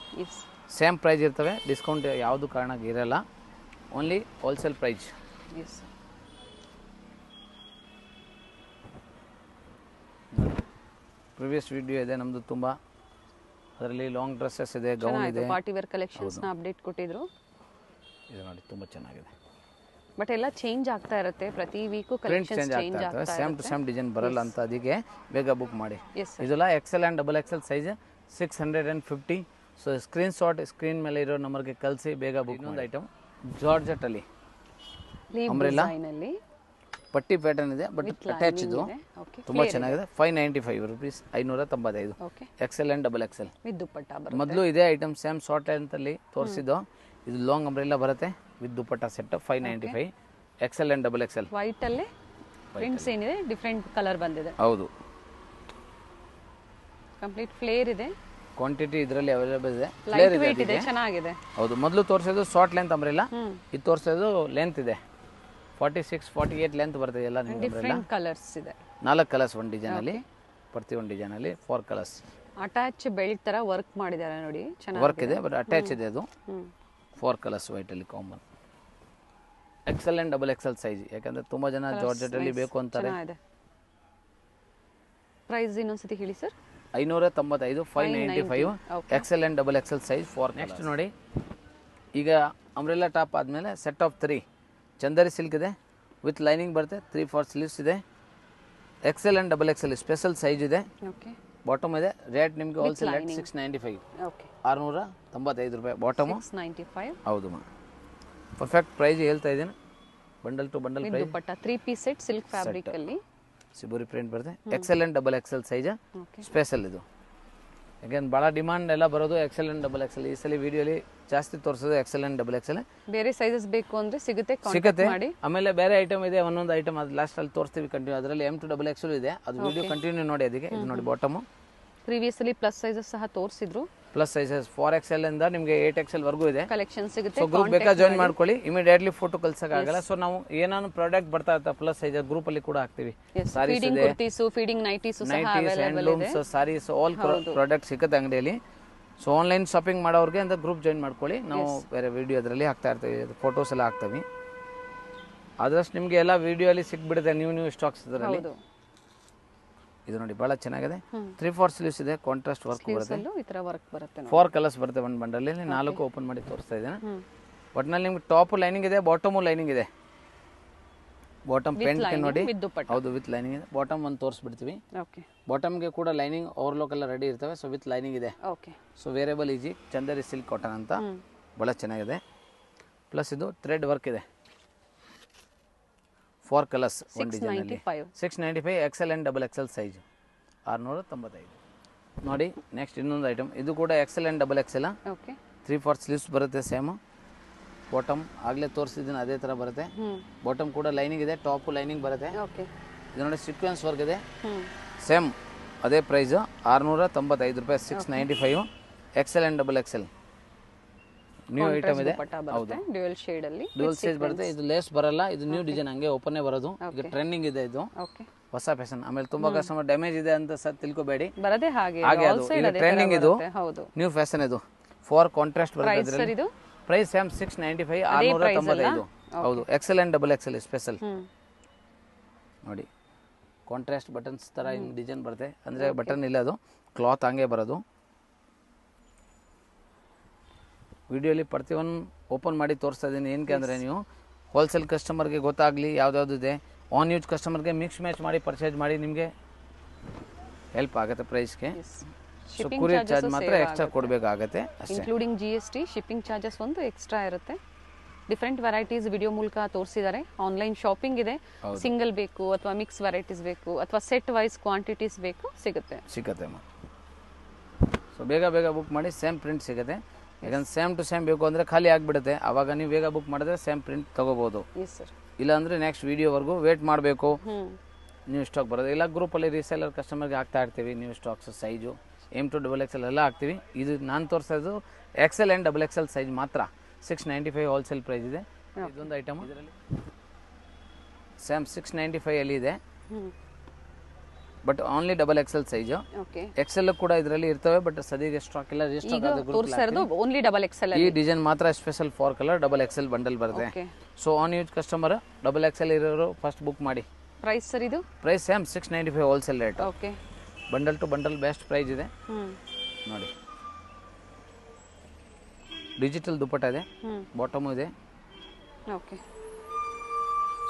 ಸೇಮ್ ಪ್ರೈಸ್ ಇರ್ತವೆ ಡಿಸ್ಕೌಂಟ್ ಯಾವುದು ಕಾರಣಕ್ಕೆ ಇರಲ್ಲ only wholesale price Yes. Previous video ಇದೆ ನಮ್ಮದು ತುಂಬಾ ಅದರಲ್ಲಿ ಲಾಂಗ್ ಡ್ರೆಸ್ಸಸ್ ಇದೆ ಗೌನ್ ಇದೆ ಪಾರ್ಟಿ ವೇರ್ ಕಲೆಕ್ಷನ್ಸ್ ನ ಅಪ್ಡೇಟ್ ಕೊಟ್ಟಿದ್ರು ಇದು ನೋಡಿ ತುಂಬ ಚೆನ್ನಾಗಿದೆ ಬಟ್ ಎಲ್ಲ ಚೇಂಜ್ ಆಗ್ತಾ ಇರುತ್ತೆ ಪ್ರತಿ ವೀಕು ಕಲೆಕ್ಷನ್ ಚೇಂಜ್ ಆಗ್ತಾ ಸೇಮ್ ಟು ಸೇಮ್ ಡಿಸೈನ್ ಬರಲ್ಲ ಅಂತ ಅದಕ್ಕೆ ಬೇಗ ಬುಕ್ ಮಾಡಿ ಇದೆಲ್ಲ XL and double XL size six hundred and fifty so screenshot screen ಮೇಲೆ ಇರೋ ನಂಬರ್ಗೆ ಕಲಿಸಿ ಬೇಗ ಬುಕ್ ಒಂದು ಐಟಮ್ ಅಲ್ಲಿ ಅಂಬ್ರೆಲ್ಲ ಪಟ್ಟಿ ಪ್ಯಾಟರ್ನ್ ಇದೆ ಬಟ್ ಅಟ್ಯಾಚ್ ಇದು ತುಂಬ ಚೆನ್ನಾಗಿದೆ ಫೈವ್ ನೈಂಟಿ ಫೈವ್ ರುಪೀಸ್ ಐನೂರ ತೊಂಬತ್ತೈದು XL and double XL dupatta ಮೊದಲು ಇದೇ ಐಟಮ್ ಸೇಮ್ ಶಾರ್ಟ್ ಅಂತಲ್ಲಿ ತೋರಿಸಿದ್ದು ಇದು ಲಾಂಗ್ ಅಂಬ್ರೆಲ್ಲ ಬರುತ್ತೆ with dupatta set five ninety five XL and double XL ವೈಟಲ್ಲಿ ಪ್ರಿಂಟ್ಸ್ ಏನಿದೆ ಡಿಫ್ರೆಂಟ್ ಕಲರ್ ಬಂದಿದೆ ಹೌದು ಕಂಪ್ಲೀಟ್ ಫ್ಲೇರ್ ಇದೆ ಕ್ವಾಂಟಿಟಿ ಇದರಲ್ಲಿ ಅವೈಲೇಬಲ್ ಇದೆ ಇದೆ ಚೆನ್ನಾಗಿದೆ ಹೌದು ಮೊದಲು ತೋರಿಸೋದು ಶಾರ್ಟ್ ಲೆಂತ್ ಅಂಬ್ರೆಲ್ಲ ಇದು ತೋರಿಸೋದು ಲೆಂತ್ ಇದೆ forty six forty eight length ಬರ್ತದೆ ಎಲ್ಲ ನಿಮ್ಗೆ ಕಲರ್ಸ್ ಇದೆ ನಾಲ್ಕು ಕಲರ್ಸ್ ಡಿಸೈನ್ ಅಲ್ಲಿ ಪ್ರತಿ ಒಂದು ಅಲ್ಲಿ ಫೋರ್ ಕಲರ್ಸ್ ಅಟ್ಯಾಚ್ ಬೆಲ್ಟ್ ತರ ವರ್ಕ್ ಮಾಡಿದ್ದಾರೆ ನೋಡಿ ಚೆನ್ನಾಗಿ ವರ್ಕ್ ಇದೆ ಬಟ್ ಅಟ್ಯಾಚ್ ಇದೆ ಅದು ಫೋರ್ ಕಲರ್ಸ್ ವೈಟ್ ಅಲ್ಲಿ common XL and double XL size ಯಾಕಂದ್ರೆ ತುಂಬಾ ಜನ ಜಾರ್ಜೆಟ್ ಅಲ್ಲಿ ಬೇಕು ಅಂತಾರೆ ಚೆನ್ನಾಗಿದೆ ಪ್ರೈಸ್ ಇನ್ನೊಂದ್ಸತಿ ಹೇಳಿ ಸರ್ ಐನೂರ ತೊಂಬತ್ತೈದು five ninety five XL and double XL size four next ನೋಡಿ ಈಗ ಅಂಬ್ರೆಲ್ಲಾ ಟಾಪ್ ಆದಮೇಲೆ set of three Chanderi silk ಇದೆ ವಿತ್ ಲೈನಿಂಗ್ ಬರುತ್ತೆ ತ್ರೀ ಫೋರ್ ಸ್ಲೀವ್ಸ್ ಇದೆ XL and double XL special size ಇದೆ ಬಾಟಮ್ ಇದೆ ರೇಟ್ ನಿಮಗೆ wholesale rate six ninety five ಆರುನೂರ ತೊಂಬತ್ತೈದು ರೂಪಾಯಿ ಬಾಟಮ್ ನೈಂಟಿ ಫೈವ್ ಹೌದು ಮಾ ಪರ್ಫೆಕ್ಟ್ ಪ್ರೈಸ್ ಹೇಳ್ತಾ ಇದ್ದೀನಿ bundle to bundle dupatta three piece set silk fabric ಅಲ್ಲಿ ಸಿಬೂರಿ ಪ್ರಿಂಟ್ ಬರುತ್ತೆ XL and double XL size special ಇದು ಯಾಕೆಂದ್ರೆ ಭಾಳ ಡಿಮಾಂಡ್ ಎಲ್ಲ ಬರೋದು ಎಕ್ಸೆಲ್ ಅಂಡ್ ಡಬಲ್ ಎಕ್ಸೆಲ್ ಈ ಸಲ ವಿಡಿಯೋಲಿ ಜಾಸ್ತಿ ತೋರಿಸೋದು ಎಕ್ಸೆಲ್ ಅಂಡ್ ಡಬಲ್ ಎಕ್ಸೆಲ್ ಬೇರೆ ಸೈಜಸ್ ಬೇಕು ಅಂದ್ರೆ ಸಿಗುತ್ತೆ ಸಿಗುತ್ತೆ ಆಮೇಲೆ ಬೇರೆ ಐಟಮ್ ಇದೆ ಒಂದೊಂದು ಐಟಮ್ ಅದು ಲಾಸ್ಟ್ ಅಲ್ಲಿ ತೋರಿಸ್ತೀವಿ ಕಂಟಿನ್ಯೂ ಅದರಲ್ಲಿ ಎಮ್ ಟು ಡಬಲ್ ಎಕ್ಸೆಲ್ ಇದೆ ಅದು ವಿಡಿಯೋ ಕಂಟಿನ್ಯೂ ನೋಡಿ ಅದಕ್ಕೆ ಇದು ನೋಡಿ ಬಾಟಮು ಪ್ರೀವಿಯಸ್ಲಿ ಪ್ಲಸ್ ಸೈಜಸ್ ಸಹ ತೋರಿಸಿದ್ರು ಪ್ಲಸ್ ಸೈಜಸ್ ಫಾರ್ ಎಲ್ ಇಂದ ನಿಮಗೆ ಏಟ್ ಎಕ್ಸ್ ಎಲ್ ವರ್ಗೂ ಇದೆ ಕಲೆಕ್ಷನ್ ಸಿಗುತ್ತೆ ಸೊ ಗ್ರೂಪ್ ಬೇಕಾ ಜಾಯಿನ್ ಮಾಡ್ಕೊಳ್ಳಿ ಇಮಿಡಿಯೇಟ್ಲಿ ಫೋಟೋ ಕಳ್ಸಕ್ ಆಗಲ್ಲ ಸೊ ನಾವು ಏನಾನು ಪ್ರಾಡಕ್ಟ್ ಬರ್ತಾ ಇರ್ತಾ ಪ್ಲಸ್ ಸೈಜಸ್ ಗ್ರೂಪ್ ಅಲ್ಲಿ ಕೂಡ ಹಾಕ್ತಿವಿ sarees feeding feeding all product ಸಿಗುತ್ತೆ ಅಂಗಡಿಯಲ್ಲಿ ಸೊ ಆನ್ಲೈನ್ ಶಾಪಿಂಗ್ ಮಾಡೋರಿಗೆ ಅಂತ ಗ್ರೂಪ್ ಜಾಯಿನ್ ಮಾಡ್ಕೊಳ್ಳಿ ನಾವು ಬೇರೆ ವಿಡಿಯೋ ಅದರಲ್ಲಿ ಹಾಕ್ತಾ ಇರ್ತೀವಿ ಫೋಟೋಸ್ ಎಲ್ಲ ಹಾಕ್ತೀವಿ ಆದಷ್ಟು ನಿಮಗೆ ಎಲ್ಲ ವಿಡಿಯೋ ಅಲ್ಲಿ ಸಿಕ್ಬಿಡುತ್ತೆ ನ್ಯೂ ನ್ಯೂ ಸ್ಟಾಕ್ಸ್ ಇದರಲ್ಲಿ ಇದು ನೋಡಿ ಬಹಳ ಚೆನ್ನಾಗಿದೆ ತ್ರೀ ಫೋರ್ ಸ್ಲೀವ್ಸ್ ಇದೆ ಕಾಂಟ್ರಾಸ್ಟ್ ವರ್ಕ್ ಬರುತ್ತೆ ಫೋರ್ ಕಲರ್ಸ್ ಬರುತ್ತೆ ಒಂದು ಇಲ್ಲಿ ನಾಲ್ಕು ಓಪನ್ ಮಾಡಿ ತೋರಿಸ್ತಾ ಇದ್ದೇನೆ ಒಟ್ನಲ್ಲಿ ನಿಮ್ಗೆ ಟಾಪ್ ಲೈನಿಂಗ್ ಇದೆ ಬಾಟಮು ಲೈನಿಂಗ್ ಇದೆ ಬಾಟಮ್ ಪೆಂಟ್ ನೋಡಿ ಹೌದು ವಿತ್ ಲೈನಿಂಗ್ ಇದೆ ಬಾಟಮ್ ಒಂದು ತೋರಿಸ್ಬಿಡ್ತೀವಿ ಬಾಟಮ್ಗೆ ಕೂಡ ಲೈನಿಂಗ್ ಲೋಕ್ ಎಲ್ಲ ರೆಡಿ ಇರ್ತವೆ ಸೊ ವಿತ್ ಲೈನಿಂಗ್ ಇದೆ so variable easy Chanderi silk cotton ಅಂತ ಭಾಳ ಚೆನ್ನಾಗಿದೆ ಪ್ಲಸ್ ಇದು ಥ್ರೆಡ್ ವರ್ಕ್ ಇದೆ ಫೋರ್ ಕಲರ್ಸ್ ಒಂದು six ninety five L and double X L size ಆರುನೂರ ತೊಂಬತ್ತೈದು ನೋಡಿ ನೆಕ್ಸ್ಟ್ ಇನ್ನೊಂದು ಐಟಮ್ ಇದು ಕೂಡ L and double okay three four sleeves ಬರುತ್ತೆ ಸೇಮ್ ಬಾಟಮ್ ಆಗಲೇ ತೋರಿಸಿದ್ದೀನಿ ಅದೇ ಥರ ಬರುತ್ತೆ ಬಾಟಮ್ ಕೂಡ ಲೈನಿಂಗ್ ಇದೆ ಟಾಪ್ ಲೈನಿಂಗ್ ಬರುತ್ತೆ ಇದು ನೋಡಿ ಸೀಕ್ವೆನ್ಸ್ ವರ್ಕ್ ಇದೆ ಸೇಮ್ ಅದೇ ಪ್ರೈಸು ಆರುನೂರ ತೊಂಬತ್ತೈದು ರೂಪಾಯಿ six ninety five X L and double X L new item ಇದೆ ಹೌದು ಡ್ಯುಯಲ್ ಶೇಡ್ ಅಲ್ಲಿ ಡ್ಯುಯಲ್ ಶೇಡ್ ಬರುತ್ತೆ ಇದು ಲೇಸ್ ಬರಲ್ಲ ಇದು ನ್ಯೂ ಡಿಸೈನ್ ಹಂಗೆ ಓಪನ್ ಬರೋದು ಈಗ ಟ್ರೆಂಡಿಂಗ್ ಇದೆ ಇದು ಹೊಸ ಫ್ಯಾಷನ್ ಆಮೇಲೆ ತುಂಬಾ ಕಸ್ಟಮರ್ ಡ್ಯಾಮೇಜ್ ಇದೆ ಅಂತ ಸರ್ ತಿಳ್ಕೊಬೇಡಿ ಬರದೇ ಹಾಗೆ ಹಾಗೆ ಅದು ಟ್ರೆಂಡಿಂಗ್ ಇದು ಹೌದು ನ್ಯೂ ಫ್ಯಾಷನ್ ಇದು ಫೋರ್ ಕಾಂಟ್ರಾಸ್ಟ್ ಬರುತ್ತೆ ಇದು ಪ್ರೈಸ್ ಸೇಮ್ 695 ಆರ್ನೂರ ತೊಂಬತ್ತೈದು ಹೌದು XL and double XL special ನೋಡಿ ಕಾಂಟ್ರಾಸ್ಟ್ ಬಟನ್ಸ್ ತರ ಡಿಸೈನ್ ಬರುತ್ತೆ ಅಂದ್ರೆ ಬಟನ್ ಇಲ್ಲ ಅದು ಕ್ಲಾತ್ ಹಂಗೆ ಬರೋದು ವಿಡಿಯೋಲಿ ಪ್ರತಿಯೊಂದು ಓಪನ್ ಮಾಡಿ ತೋರಿಸ್ತಾ ಇದ್ದೀನಿ ಏನಕ್ಕೆ ಅಂದರೆ ನೀವು ಹೋಲ್ಸೇಲ್ ಕಸ್ಟಮರ್ಗೆ ಗೊತ್ತಾಗಲಿ ಯಾವುದ್ಯಾವ್ದು ಇದೆ ಆನ್ ಯೂಸ್ ಕಸ್ಟಮರ್ಗೆ ಮಿಕ್ಸ್ ಮ್ಯಾಚ್ ಮಾಡಿ ಪರ್ಚೇಸ್ ಮಾಡಿ ನಿಮಗೆ ಹೆಲ್ಪ್ ಆಗುತ್ತೆ ಪ್ರೈಸ್ಗೆ ಸೊ ಕುರಿಯರ್ ಚಾರ್ಜ್ ಮಾತ್ರ ಎಕ್ಸ್ಟ್ರಾ ಕೊಡಬೇಕಾಗತ್ತೆ including G S T shipping charges ಒಂದು ಎಕ್ಸ್ಟ್ರಾ ಇರುತ್ತೆ ಡಿಫ್ರೆಂಟ್ ವೆರೈಟೀಸ್ ವಿಡಿಯೋ ಮೂಲಕ ತೋರಿಸಿದ್ದಾರೆ ಆನ್ಲೈನ್ ಶಾಪಿಂಗ್ ಇದೆ ಸಿಂಗಲ್ ಬೇಕು ಅಥವಾ ಮಿಕ್ಸ್ ವೆರೈಟೀಸ್ ಬೇಕು ಅಥವಾ ಸೆಟ್ ವೈಸ್ ಕ್ವಾಂಟಿಟೀಸ್ ಬೇಕು ಸಿಗುತ್ತೆ ಸಿಗುತ್ತೆ ಸೊ ಬೇಗ ಬೇಗ ಬುಕ್ ಮಾಡಿ ಸೇಮ್ ಪ್ರಿಂಟ್ ಸಿಗುತ್ತೆ ಯಾಕಂದ್ರೆ ಸೇಮ್ ಟು ಸೇಮ್ ಬೇಕು ಅಂದರೆ ಖಾಲಿ ಆಗಿಬಿಡುತ್ತೆ ಆವಾಗ ನೀವು ಬೇಗ ಬುಕ್ ಮಾಡಿದ್ರೆ ಸೇಮ್ ಪ್ರಿಂಟ್ ತಗೋಬಹುದು ಇಲ್ಲಾಂದ್ರೆ ನೆಕ್ಸ್ಟ್ ವಿಡಿಯೋವರೆಗೂ ವೇಟ್ ಮಾಡಬೇಕು ನ್ಯೂ ಸ್ಟಾಕ್ ಬರೋದು ಎಲ್ಲ ಗ್ರೂಪಲ್ಲಿ ರೀಸೇಲರ್ ಕಸ್ಟಮರ್ಗೆ ಹಾಕ್ತಾ ಇರ್ತೀವಿ new stocks size M to double X L ಎಲ್ಲ ಹಾಕ್ತೀವಿ ಇದು ನಾನು ತೋರಿಸೋದು XL and double X L size ಮಾತ್ರ six ninety five wholesale price ಇದೆ ಇದೊಂದು item same six ninety five ಅಲ್ಲಿ ಇದೆ but only double XL size XL ಕೂಡ ಇದರಲ್ಲಿ ಇರ್ತವೆ ಬಟ್ ಸದ್ಯಕ್ಕೆ ಸ್ಟಾಕ್ ಇಲ್ಲ ರಿಜಿಸ್ಟರ್ ಓನ್ಲಿ ಡಬಲ್ ಎಕ್ಸೆಲ್ ಈ ಡಿಸೈನ್ ಮಾತ್ರ special for colour double XL bundle ಬರುತ್ತೆ so on use customer double XL ಇರೋರು ಫಸ್ಟ್ ಬುಕ್ ಮಾಡಿ ಪ್ರೈಸ್ ಸರ್ ಇದು price same six ninety five wholesale rate okay bundle to bundle best price ಇದೆ ನೋಡಿ digital ದುಪ್ಪಟ್ಟ ಇದೆ bottom ಇದೆ okay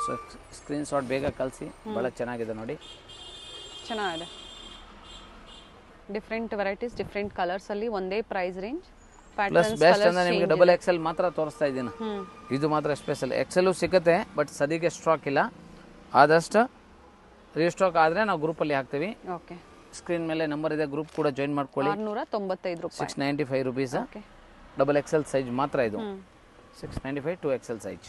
so screen shot ಬೇಗ ಕಳಿಸಿ ಭಾಳ ಚೆನ್ನಾಗಿದೆ ನೋಡಿ ಚೆನ್ನಾಗಿದೆ ಡಿಫ್ರೆಂಟ್ ವೆರೈಟೀಸ್ ಡಿಫ್ರೆಂಟ್ ಕಲರ್ಸ್ ಅಲ್ಲಿ ಒಂದೇ ಪ್ರೈಸ್ ರೇಂಜ್ ಪ್ಲಸ್ ಬೆಸ್ಟ್ ಅಂದ್ರೆ ನಿಮಗೆ ಡಬಲ್ ಎಕ್ಸೆಲ್ ಮಾತ್ರ ತೋರಿಸ್ತಾ ಇದ್ದೀನಿ ಇದು ಮಾತ್ರ ಸ್ಪೆಷಲ್ ಎಕ್ಸೆಲ್ಲು ಸಿಗುತ್ತೆ ಬಟ್ ಸದ್ಯಕ್ಕೆ ಸ್ಟಾಕ್ ಇಲ್ಲ ಆದಷ್ಟು ರೀಸ್ಟಾಕ್ ಆದ್ರೆ ನಾವು ಗ್ರೂಪಲ್ಲಿ ಹಾಕ್ತೀವಿ ಓಕೆ ಸ್ಕ್ರೀನ್ ಮೇಲೆ ನಂಬರ್ ಇದೆ ಗ್ರೂಪ್ ಕೂಡ ಜಾಯಿನ್ ಮಾಡ್ಕೊಳ್ಳಿ 695 ತೊಂಬತ್ತೈದು ರೂಪಾಯಿ six ninety five rupees double XL size ಮಾತ್ರ ಇದು six ninety five to XL size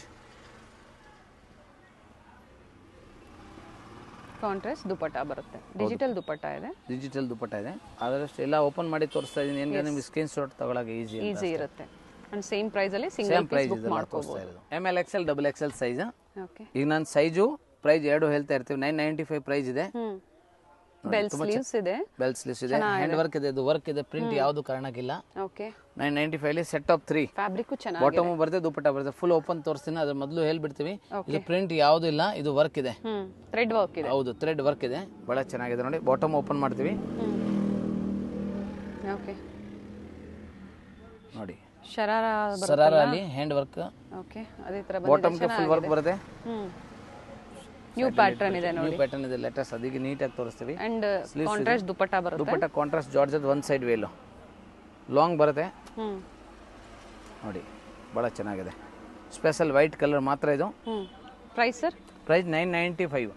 contrast dupatta ಬರುತ್ತೆ ಡಿಜಿಟಲ್ ದುಪಟ್ಟ ಇದೆ ಡಿಜಿಟಲ್ ದುಪಟ್ಟ ಇದೆ ಆದಷ್ಟು ಎಲ್ಲ ಓಪನ್ ಮಾಡಿ ತೋರಿಸ್ತಾ ಇದೀನಿ ಏನಿದೆ ನಿಮ್ಗೆ ಸ್ಕ್ರೀನ್ ಶಾಟ್ ತಗೊಳಕ್ಕೆ ಈಜಿ ಈಸಿ ಇರುತ್ತೆ ಅಂಡ್ ಸೇಮ್ ಪ್ರೈಸ್ ಅಲ್ಲಿ ಸಿಂಗಲ್ ಪ್ರೈಸ್ ಬುಕ್ ಮಾಡ್ಕೊಬಹುದು M L X L double X L size ಈಗ ನಾನು ಸೈಜು ಪ್ರೈಸ್ ಎರಡು ಹೇಳ್ತಾ ಇರ್ತೀವಿ ನೈನ್ ನೈಂಟಿ ಫೈವ್ ಪ್ರೈಸ್ ಇದೆ ಬೆಲ್ ಸ್ಲೀವ್ಸ್ ಇದೆ ಬೆಲ್ ಸ್ಲೀವ್ಸ್ ಇದೆ ಹ್ಯಾಂಡ್ ವರ್ಕ್ ಇದೆ ಇದು ವರ್ಕ್ ಇದೆ ಪ್ರಿಂಟ್ ಯಾವುದು ಕಾರಣಕ್ಕಿಲ್ಲ ಓಕೆ ನೈನ್ ನೈಂಟಿ ಫೈವ್ ಅಲ್ಲಿ ಸೆಟ್ ಆಫ್ ತ್ರೀ ಫ್ಯಾಬ್ರಿಕ್ ಚೆನ್ನಾಗಿ ಬಾಟಮ್ ಬರುತ್ತೆ ದುಪಟ್ಟ ಬರುತ್ತೆ ಫುಲ್ ಓಪನ್ ತೋರಿಸ್ತೀನಿ ಅದ್ರ ಮೊದಲು ಹೇಳ್ಬಿಡ್ತೀವಿ ಇದು ಪ್ರಿಂಟ್ ಯಾವುದು ಇಲ್ಲ ಇದು ವರ್ಕ್ ಇದೆ ಥ್ರೆಡ್ ವರ್ಕ್ ಇದೆ ಹೌದು ಥ್ರೆಡ್ ವರ್ಕ್ ಇದೆ ಬಹಳ ಚೆನ್ನಾಗಿದೆ ನೋಡಿ ಬಾಟಮ್ ಓಪನ್ ಮಾಡ್ತೀವಿ ಓಕೆ ನೋಡಿ ಶರಾರ ಶರಾರ ಅಲ್ಲಿ ಹ್ಯಾಂಡ್ ವರ್ಕ್ ಓಕೆ ಅದೇ ತರ ಬಾಟಮ್ ಫುಲ್ ವರ್ಕ್ ಬರುತ್ತೆ ನ್ಯೂ ಪ್ಯಾಟರ್ನ್ ಇದೆ ನೋಡಿ ನ್ಯೂ ಪ್ಯಾಟರ್ನ್ ಇದೆ ಲೆಟರ್ಸ್ ಅದಕ್ಕೆ ನೀಟಾಗಿ ತೋರಿಸ್ತೀವಿ ಅಂಡ್ ಕಾಂಟ್ರಾಸ್ಟ್ ದುಪಟ್ಟಾ ಬರುತ್ತೆ dupatta contrast georgette one side veil long ಬರುತ್ತೆ ನೋಡಿ ಬಹಳ ಚೆನ್ನಾಗಿದೆ ಸ್ಪೆಷಲ್ ವೈಟ್ ಕಲರ್ ಮಾತ್ರ ಇದು price sir price nine ninety five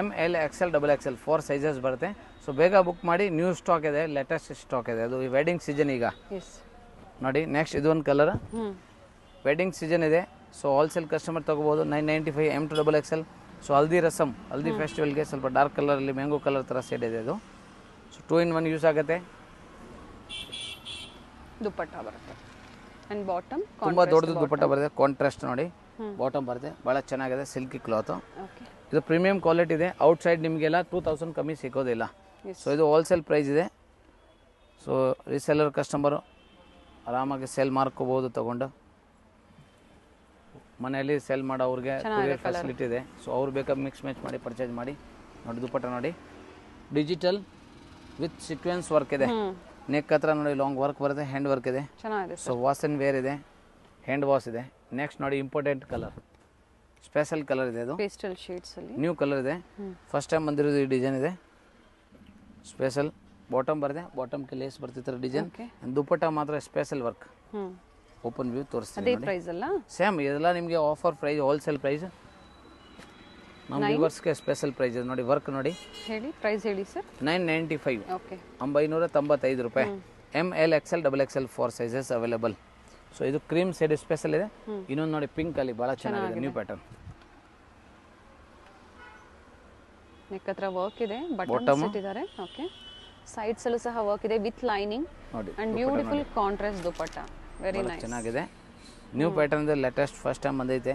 M L XL double XL four sizes ಬರುತ್ತೆ ಸೊ ಬೇಗ ಬುಕ್ ಮಾಡಿ ನ್ಯೂ ಸ್ಟಾಕ್ ಇದೆ ಲೇಟೆಸ್ಟ್ ಸ್ಟಾಕ್ ಇದೆ ಅದು ವೆಡ್ಡಿಂಗ್ ಸೀಸನ್ ಈಗ ನೋಡಿ ನೆಕ್ಸ್ಟ್ ಇದು ಒಂದು ಕಲರ್ ವೆಡ್ಡಿಂಗ್ ಸೀಸನ್ ಇದೆ ಸೊ ಹೋಲ್ಸೇಲ್ ಕಸ್ಟಮರ್ ತಗೋಬಹುದು nine ninety five M to double X L so ಹಲ್ದಿ ರಸಮ್ ಹಲ್ದಿ ಫೆಸ್ಟಿವಲ್ಗೆ ಸ್ವಲ್ಪ ಡಾರ್ಕ್ ಕಲರಲ್ಲಿ ಮ್ಯಾಂಗೋ ಕಲರ್ ಥರ ಸೇಡ್ ಇದೆ ಅದು so two in one use ಆಗುತ್ತೆ ದುಪ್ಪಟ್ಟ ಬರುತ್ತೆ ಆ್ಯಂಡ್ ಬಾಟಮ್ ತುಂಬ ದೊಡ್ಡದು ದುಪ್ಪಟ್ಟ ಬರುತ್ತೆ ಕಾಂಟ್ರಾಸ್ಟ್ ನೋಡಿ ಬಾಟಮ್ ಬರುತ್ತೆ ಭಾಳ ಚೆನ್ನಾಗಿದೆ ಸಿಲ್ಕಿ ಕ್ಲಾತು ಇದು ಪ್ರೀಮಿಯಂ ಕ್ವಾಲಿಟಿ ಇದೆ ಸೈಡ್ ನಿಮಗೆಲ್ಲ ಟೂ ತೌಸಂಡ್ ಕಮ್ಮಿ ಸಿಗೋದಿಲ್ಲ ಸೊ ಇದು ಹೋಲ್ಸೇಲ್ ಪ್ರೈಸ್ ಇದೆ ಸೊ ರೀಸೆಲ್ಲರ್ ಕಸ್ಟಮರು ಆರಾಮಾಗಿ ಸೇಲ್ ಮಾರ್ಕೋಬೋದು ತಗೊಂಡು ಮನೆಯಲ್ಲಿ ಸೇಲ್ ಮಾಡೋ ಅವ್ರಿಗೆ ಫೆಸಿಲಿಟಿ ಇದೆ ಸೊ ಅವ್ರು ಬೇಕಾದ್ರೆ ಮಿಕ್ಸ್ ಮ್ಯಾಚ್ ಮಾಡಿ ಪರ್ಚೇಸ್ ಮಾಡಿ ನೋಡಿ ದುಪ್ಪಟ್ಟ ನೋಡಿ ಡಿಜಿಟಲ್ ವಿತ್ ಸಿಕ್ವೆನ್ಸ್ ವರ್ಕ್ ಇದೆ ನೆಕ್ ಹತ್ರ ನೋಡಿ ಲಾಂಗ್ ವರ್ಕ್ ಬರುತ್ತೆ ಹ್ಯಾಂಡ್ ವರ್ಕ್ ಇದೆ ಸೊ ವಾಸ್ ಆ್ಯಂಡ್ ವೇರ್ ಇದೆ ಹ್ಯಾಂಡ್ ವಾಸ್ ಇದೆ ನೆಕ್ಸ್ಟ್ ನೋಡಿ ಇಂಪಾರ್ಟೆಂಟ್ ಕಲರ್ ಸ್ಪೆಷಲ್ ಕಲರ್ ಇದೆ ಅದು ಪೇಸ್ಟಲ್ ಶೇಡ್ಸ್ ಅಲ್ಲಿ ನ್ಯೂ ಕಲರ್ ಇದೆ ಫಸ್ಟ್ ಟೈಮ್ ಬಂದಿರೋದು ಈ ಡಿಸೈನ್ ಇದೆ ಸ್ಪೆಷಲ್ ಬಾಟಮ್ ಬರದೆ ಕೆ ಲೇಸ್ ಬರ್ತಿತ್ತು ಡಿಸೈನ್ ದುಪ್ಪಟ್ಟ ಮಾತ್ರ ಸ್ಪೆಷಲ್ ವರ್ಕ್ ಓಪನ್ ವ್ಯೂ ತೋರಿಸ್ತೀನಿ ಅದೇ ಪ್ರೈಸ್ ಅಲ್ಲ ಸೇಮ್ ಇದೆಲ್ಲ ನಿಮಗೆ ಆಫರ್ ಪ್ರೈಸ್ ಹೋಲ್ಸೇಲ್ ಪ್ರೈಸ್ ನಮ್ಮ ವ್ಯೂವರ್ಸ್ಗೆ ಸ್ಪೆಷಲ್ ಪ್ರೈಸ್ ಇದೆ ನೋಡಿ ವರ್ಕ್ ನೋಡಿ ಹೇಳಿ ಪ್ರೈಸ್ ಹೇಳಿ sir nine ninety five okay ಒಂಬೈನೂರ ತೊಂಬತ್ತೈದು ರೂಪಾಯಿ M L X L double X L four sizes available so ಇದು ಕ್ರೀಮ್ ಸೈಡ್ ಸ್ಪೆಷಲ್ ಇದೆ ಇನ್ನೊಂದು ನೋಡಿ ಪಿಂಕ್ ಅಲ್ಲಿ ಬಹಳ ಚೆನ್ನಾಗಿದೆ ನ್ಯೂ ಪ್ಯಾಟರ್ನ್ ನೆಕ್ ಹತ್ರ ವರ್ಕ್ ಇದೆ ಬಟನ್ ಬಟನ್ ಇಟ್ಟಿದ್ದಾರೆ ಓಕೆ ಸೈಡ್ಸ್ ಅಲ್ಲೂ ಸಹ ವರ್ಕ್ ಇದೆ ವಿತ್ ಲೈನಿಂಗ್ ನೋಡಿ ಅಂಡ್ ಬ್ಯೂಟಿಫುಲ್ ಕಾಂಟ್ರಾಸ್ಟ್ ದುಪಟ್ಟ ಚೆನ್ನಾಗಿದೆ new pattern latest first time ಬಂದೈತೆ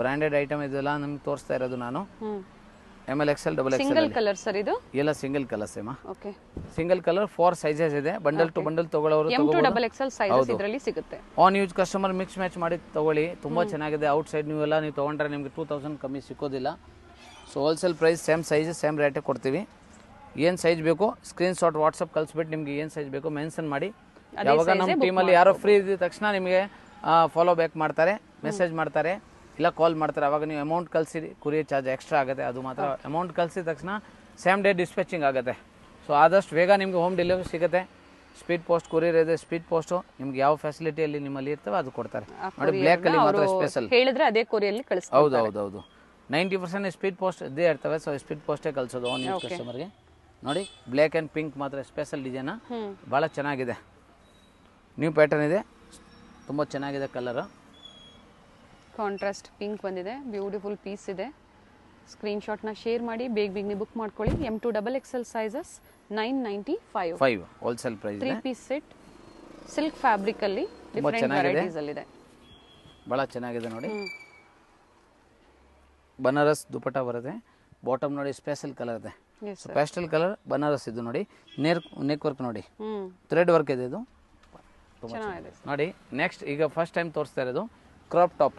ಬ್ರಾಂಡೆಡ್ ಐಟಮ್ ಇದೆಲ್ಲ ನಿಮ್ಗೆ ತೋರಿಸ್ತಾ ಇರೋದು ನಾನು M L X L double single colour sir ಇದು ಎಲ್ಲ single colours same okay single colour four sizes ಇದೆ ಬಂಡಲ್ ಟು ಬಂಡಲ್ ತಗೊಳ್ಳೋರು M to double XL sizes ಇದರಲ್ಲಿ ಸಿಗುತ್ತೆ on use customer mix match ಮಾಡಿ ತಗೊಳ್ಳಿ ತುಂಬಾ ಚೆನ್ನಾಗಿದೆ ಔಟ್ ಸೈಡ್ ನೀವು ಎಲ್ಲ ನೀವು ತಗೊಂಡ್ರೆ ನಿಮಗೆ ಟೂ ತೌಸಂಡ್ ಕಮ್ಮಿ ಸಿಕ್ಕೋದಿಲ್ಲ so wholesale price same size same ರೇಟೇ ಕೊಡ್ತೀವಿ ಏನು ಸೈಜ್ ಬೇಕು ಸ್ಕ್ರೀನ್ಶಾಟ್ ವಾಟ್ಸಪ್ ಕಳಿಸ್ಬಿಟ್ಟು ನಿಮಗೆ ಏನು ಸೈಜ್ ಬೇಕು ಮೆನ್ಷನ್ ಮಾಡಿ ಯಾವಾಗ ನಮ್ಮ ಟೀಮಲ್ಲಿ ಯಾರೋ ಫ್ರೀ ಇದ್ದ ತಕ್ಷಣ ನಿಮಗೆ ಫಾಲೋ ಬ್ಯಾಕ್ ಮಾಡ್ತಾರೆ ಮೆಸೇಜ್ ಮಾಡ್ತಾರೆ ಇಲ್ಲ ಕಾಲ್ ಮಾಡ್ತಾರೆ ಅವಾಗ ನೀವು ಅಮೌಂಟ್ ಕಲ್ಸಿ ಕುರಿಯರ್ ಚಾರ್ಜ್ ಎಕ್ಸ್ಟ್ರಾ ಆಗುತ್ತೆ ಅದು ಮಾತ್ರ ಅಮೌಂಟ್ ಕಲ್ಸಿದ ತಕ್ಷಣ ಸೇಮ್ ಡೇ ಡಿಸ್ಪ್ಯಾಚಿಂಗ್ ಆಗುತ್ತೆ ಸೊ ಆದಷ್ಟು ಬೇಗ ನಿಮಗೆ ಹೋಮ್ ಡೆಲಿವರಿ ಸಿಗುತ್ತೆ ಸ್ಪೀಡ್ ಪೋಸ್ಟ್ ಕುರಿಯರ್ ಇದೆ ಸ್ಪೀಡ್ ಪೋಸ್ಟು ನಿಮ್ಗೆ ಯಾವ ಫೆಸಿಲಿಟಿಯಲ್ಲಿ ನಿಮ್ಮಲ್ಲಿ ಇರ್ತವೆ ಅದು ಕೊಡ್ತಾರೆ ನೋಡಿ ಬ್ಲ್ಯಾಕ್ ಅಲ್ಲಿ ಮಾತ್ರ ಸ್ಪೆಷಲ್ ಹೇಳಿದ್ರೆ ಅದೇ ಕೊರಿಯಲ್ಲಿ ಕಳಿಸ್ತಾರೆ ಹೌದು ಹೌದು ಹೌದು ನೈಂಟಿ ಪರ್ಸೆಂಟ್ ಸ್ಪೀಡ್ ಪೋಸ್ಟ್ ಇದೇ ಇರ್ತವೆ ಸೊ ಸ್ಪೀಡ್ ಪೋಸ್ಟೇ ಕಳಿಸೋದು ಆನ್ ಕಸ್ಟಮರ್ಗೆ ನೋಡಿ ಬ್ಲ್ಯಾಕ್ ಆ್ಯಂಡ್ ಪಿಂಕ್ ಮಾತ್ರ ಸ್ಪೆಷಲ್ ಡಿಸೈನ್ ಭಾಳ ಚೆನ್ನಾಗಿದೆ ನ್ಯೂ ಪ್ಯಾಟರ್ನ್ ಇದೆ ತುಂಬ ಚೆನ್ನಾಗಿದೆ ಕಲರ್ ಕಾಂಟ್ರಾಸ್ಟ್ ಪಿಂಕ್ ಬಂದಿದೆ ಬ್ಯೂಟಿಫುಲ್ ಪೀಸ್ ಇದೆ ಸ್ಕ್ರೀನ್ ಶಾಟ್ನ ಶೇರ್ ಮಾಡಿ ಬೇಗ ಬೇಗ ನೀವು ಬುಕ್ ಮಾಡ್ಕೊಳ್ಳಿ M to double XL sizes nine ninety five five wholesale price three piece set silk ಫ್ಯಾಬ್ರಿಕಲ್ಲಿ ಅಲ್ಲಿ ಇದೆ ಭಾಳ ಚೆನ್ನಾಗಿದೆ ನೋಡಿ ಬನಾರಸ್ ದುಪಟ ಬರುತ್ತೆ ಬಾಟಮ್ ನೋಡಿ ಸ್ಪೆಷಲ್ ಕಲರ್ ಇದೆ ಪ್ಯಾಸ್ಟಲ್ ಕಲರ್ ಬನಾರಸ್ ಇದು ನೋಡಿ ನೇರ್ ನೆಕ್ ವರ್ಕ್ ನೋಡಿ ಥ್ರೆಡ್ ವರ್ಕ್ ಇದೆ ಇದು ನೋಡಿ ನೆಕ್ಸ್ಟ್ ಈಗ ಫಸ್ಟ್ ಟೈಮ್ ತೋರಿಸ್ತಾ ಇರೋದು ಕ್ರಾಪ್ ಟಾಪ್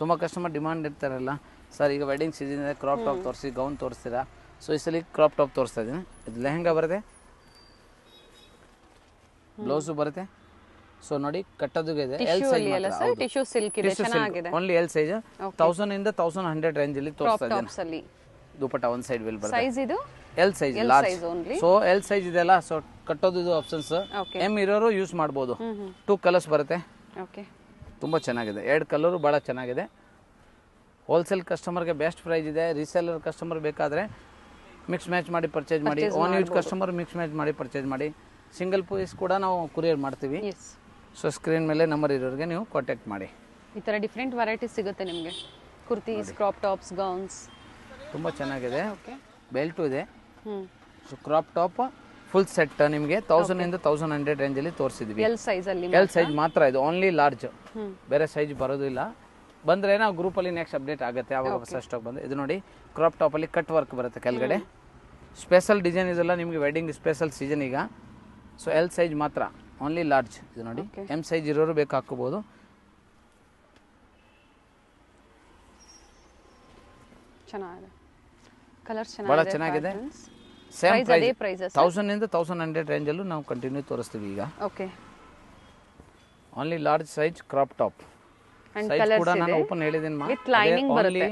ತುಂಬ ಕಸ್ಟಮರ್ ಡಿಮಾಂಡ್ ಇರ್ತಾರಲ್ಲ ಸರ್ ಈಗ ವೆಡ್ಡಿಂಗ್ ಸೀಸನ್ ಇದೆ ಕ್ರಾಪ್ ಟಾಪ್ ತೋರಿಸಿ ಗೌನ್ ತೋರಿಸ್ತೀರಾ ಸೊ ಈ ಸಲ ಕ್ರಾಪ್ ಟಾಪ್ ತೋರಿಸ್ತಾ ಇದ್ದೀನಿ ಇದು ಲೆಹಂಗಾ ಬರುತ್ತೆ ಬ್ಲೌಸು ಬರುತ್ತೆ ಸೊ ನೋಡಿ ಕಟ್ಟೋದಿಗೆ ಇದೆ ಎಲ್ ಸೈಜ್ ಟಿಶ್ಯೂ ಸಿಲ್ಕ್ ಇದೆ ಚೆನ್ನಾಗಿದೆ ಓನ್ಲಿ ಎಲ್ ಸೈಜ್ 1000 ಇಂದ 1100 ರೇಂಜ್ ಅಲ್ಲಿ ತೋರಿಸ್ತಾ ಇದ್ದೀನಿ ದುಪಟ್ಟ ಒಂದ್ ಸೈಡ್ ವಿಲ್ ಬರುತ್ತೆ ಸೈಜ್ ಇದು L size large so L size ಇದೆಲ್ಲ ಸೊ ಕಟ್ಟೋದು ಆಪ್ಷನ್ಸ್ ಎಮ್ ಇರೋರು ಯೂಸ್ ಮಾಡ್ಬೋದು ಟೂ ಕಲರ್ಸ್ ಬರುತ್ತೆ ತುಂಬ ಚೆನ್ನಾಗಿದೆ ಎರಡು ಕಲರು ಭಾಳ ಚೆನ್ನಾಗಿದೆ ಹೋಲ್ಸೇಲ್ ಕಸ್ಟಮರ್ಗೆ ಬೆಸ್ಟ್ ಪ್ರೈಸ್ ಇದೆ ರೀಸೇಲರ್ ಕಸ್ಟಮರ್ ಬೇಕಾದರೆ ಮಿಕ್ಸ್ ಮ್ಯಾಚ್ ಮಾಡಿ ಪರ್ಚೇಸ್ ಮಾಡಿ own use customer mix match ಮಾಡಿ ಪರ್ಚೇಸ್ ಮಾಡಿ ಸಿಂಗಲ್ ಪೀಸ್ ಕೂಡ ನಾವು ಕುರಿಯರ್ ಮಾಡ್ತೀವಿ ಸೊ ಸ್ಕ್ರೀನ್ ಮೇಲೆ ನಂಬರ್ ಇರೋರಿಗೆ ನೀವು ಕಾಂಟ್ಯಾಕ್ಟ್ ಮಾಡಿ ಈ ಥರ ಡಿಫ್ರೆಂಟ್ ವೆರೈಟೀಸ್ ಸಿಗುತ್ತೆ ನಿಮಗೆ ಕುರ್ತೀಸ್ ಕ್ರಾಪ್ ಟಾಪ್ಸ್ ಗೌನ್ಸ್ ತುಂಬ ಚೆನ್ನಾಗಿದೆ ಬೆಲ್ಟು ಇದೆ so crop top full set ನಿಮಗೆ ತೌಸಂಡ್ ಇಂದ ತೌಸಂಡ್ ಹಂಡ್ರೆಡ್ ರೇಂಜ್ ಅಲ್ಲಿ ತೋರಿಸಿದ್ವಿ ಎಲ್ ಸೈಜ್ ಅಲ್ಲಿ ಎಲ್ ಸೈಜ್ ಮಾತ್ರ ಇದು ಓನ್ಲಿ ಲಾರ್ಜ್ ಬೇರೆ ಸೈಜ್ ಬರೋದಿಲ್ಲ ಬಂದ್ರೆ ನಾವು ಗ್ರೂಪ್ ಅಲ್ಲಿ ನೆಕ್ಸ್ಟ್ ಅಪ್ಡೇಟ್ ಆಗುತ್ತೆ ಯಾವಾಗ ಹೊಸ ಸ್ಟಾಕ್ ಬಂದು ಇದು ನೋಡಿ ಕ್ರಾಪ್ ಟಾಪ್ ಅಲ್ಲಿ ಕಟ್ ವರ್ಕ್ ಬರುತ್ತೆ ಕೆಳಗಡೆ ಸ್ಪೆಷಲ್ ಡಿಸೈನ್ ಇದೆಲ್ಲ ನಿಮಗೆ ವೆಡ್ಡಿಂಗ್ ಸ್ಪೆಷಲ್ ಸೀಸನ್ ಈಗ ಸೊ ಎಲ್ ಸೈಜ್ ಮಾತ್ರ ಓನ್ಲಿ ಲಾರ್ಜ್ ಇದು ನೋಡಿ ಎಮ್ ಸೈಜ್ ಇರೋರು ಬೇಕು ಹಾಕೋಬಹುದು ಚೆನ್ನಾಗಿದೆ ಕಲರ್ ಬಹಳ ಚೆನ್ನಾಗಿದೆ ಸೇಮ್ ಪ್ರೈಸ್ ತೌಸಂಡ್ ಇಂದ ತೌಸಂಡ್ ಹಂಡ್ರೆಡ್ ರೇಂಜಲ್ಲೂ ನಾವು ಕಂಟಿನ್ಯೂ ತೋರಿಸ್ತೀವಿ ಈಗ okay only large size crop top size ಕೂಡ ನಾನು ಓಪನ್ ಹೇಳಿದ್ದೀನಿ ಬರುತ್ತೆ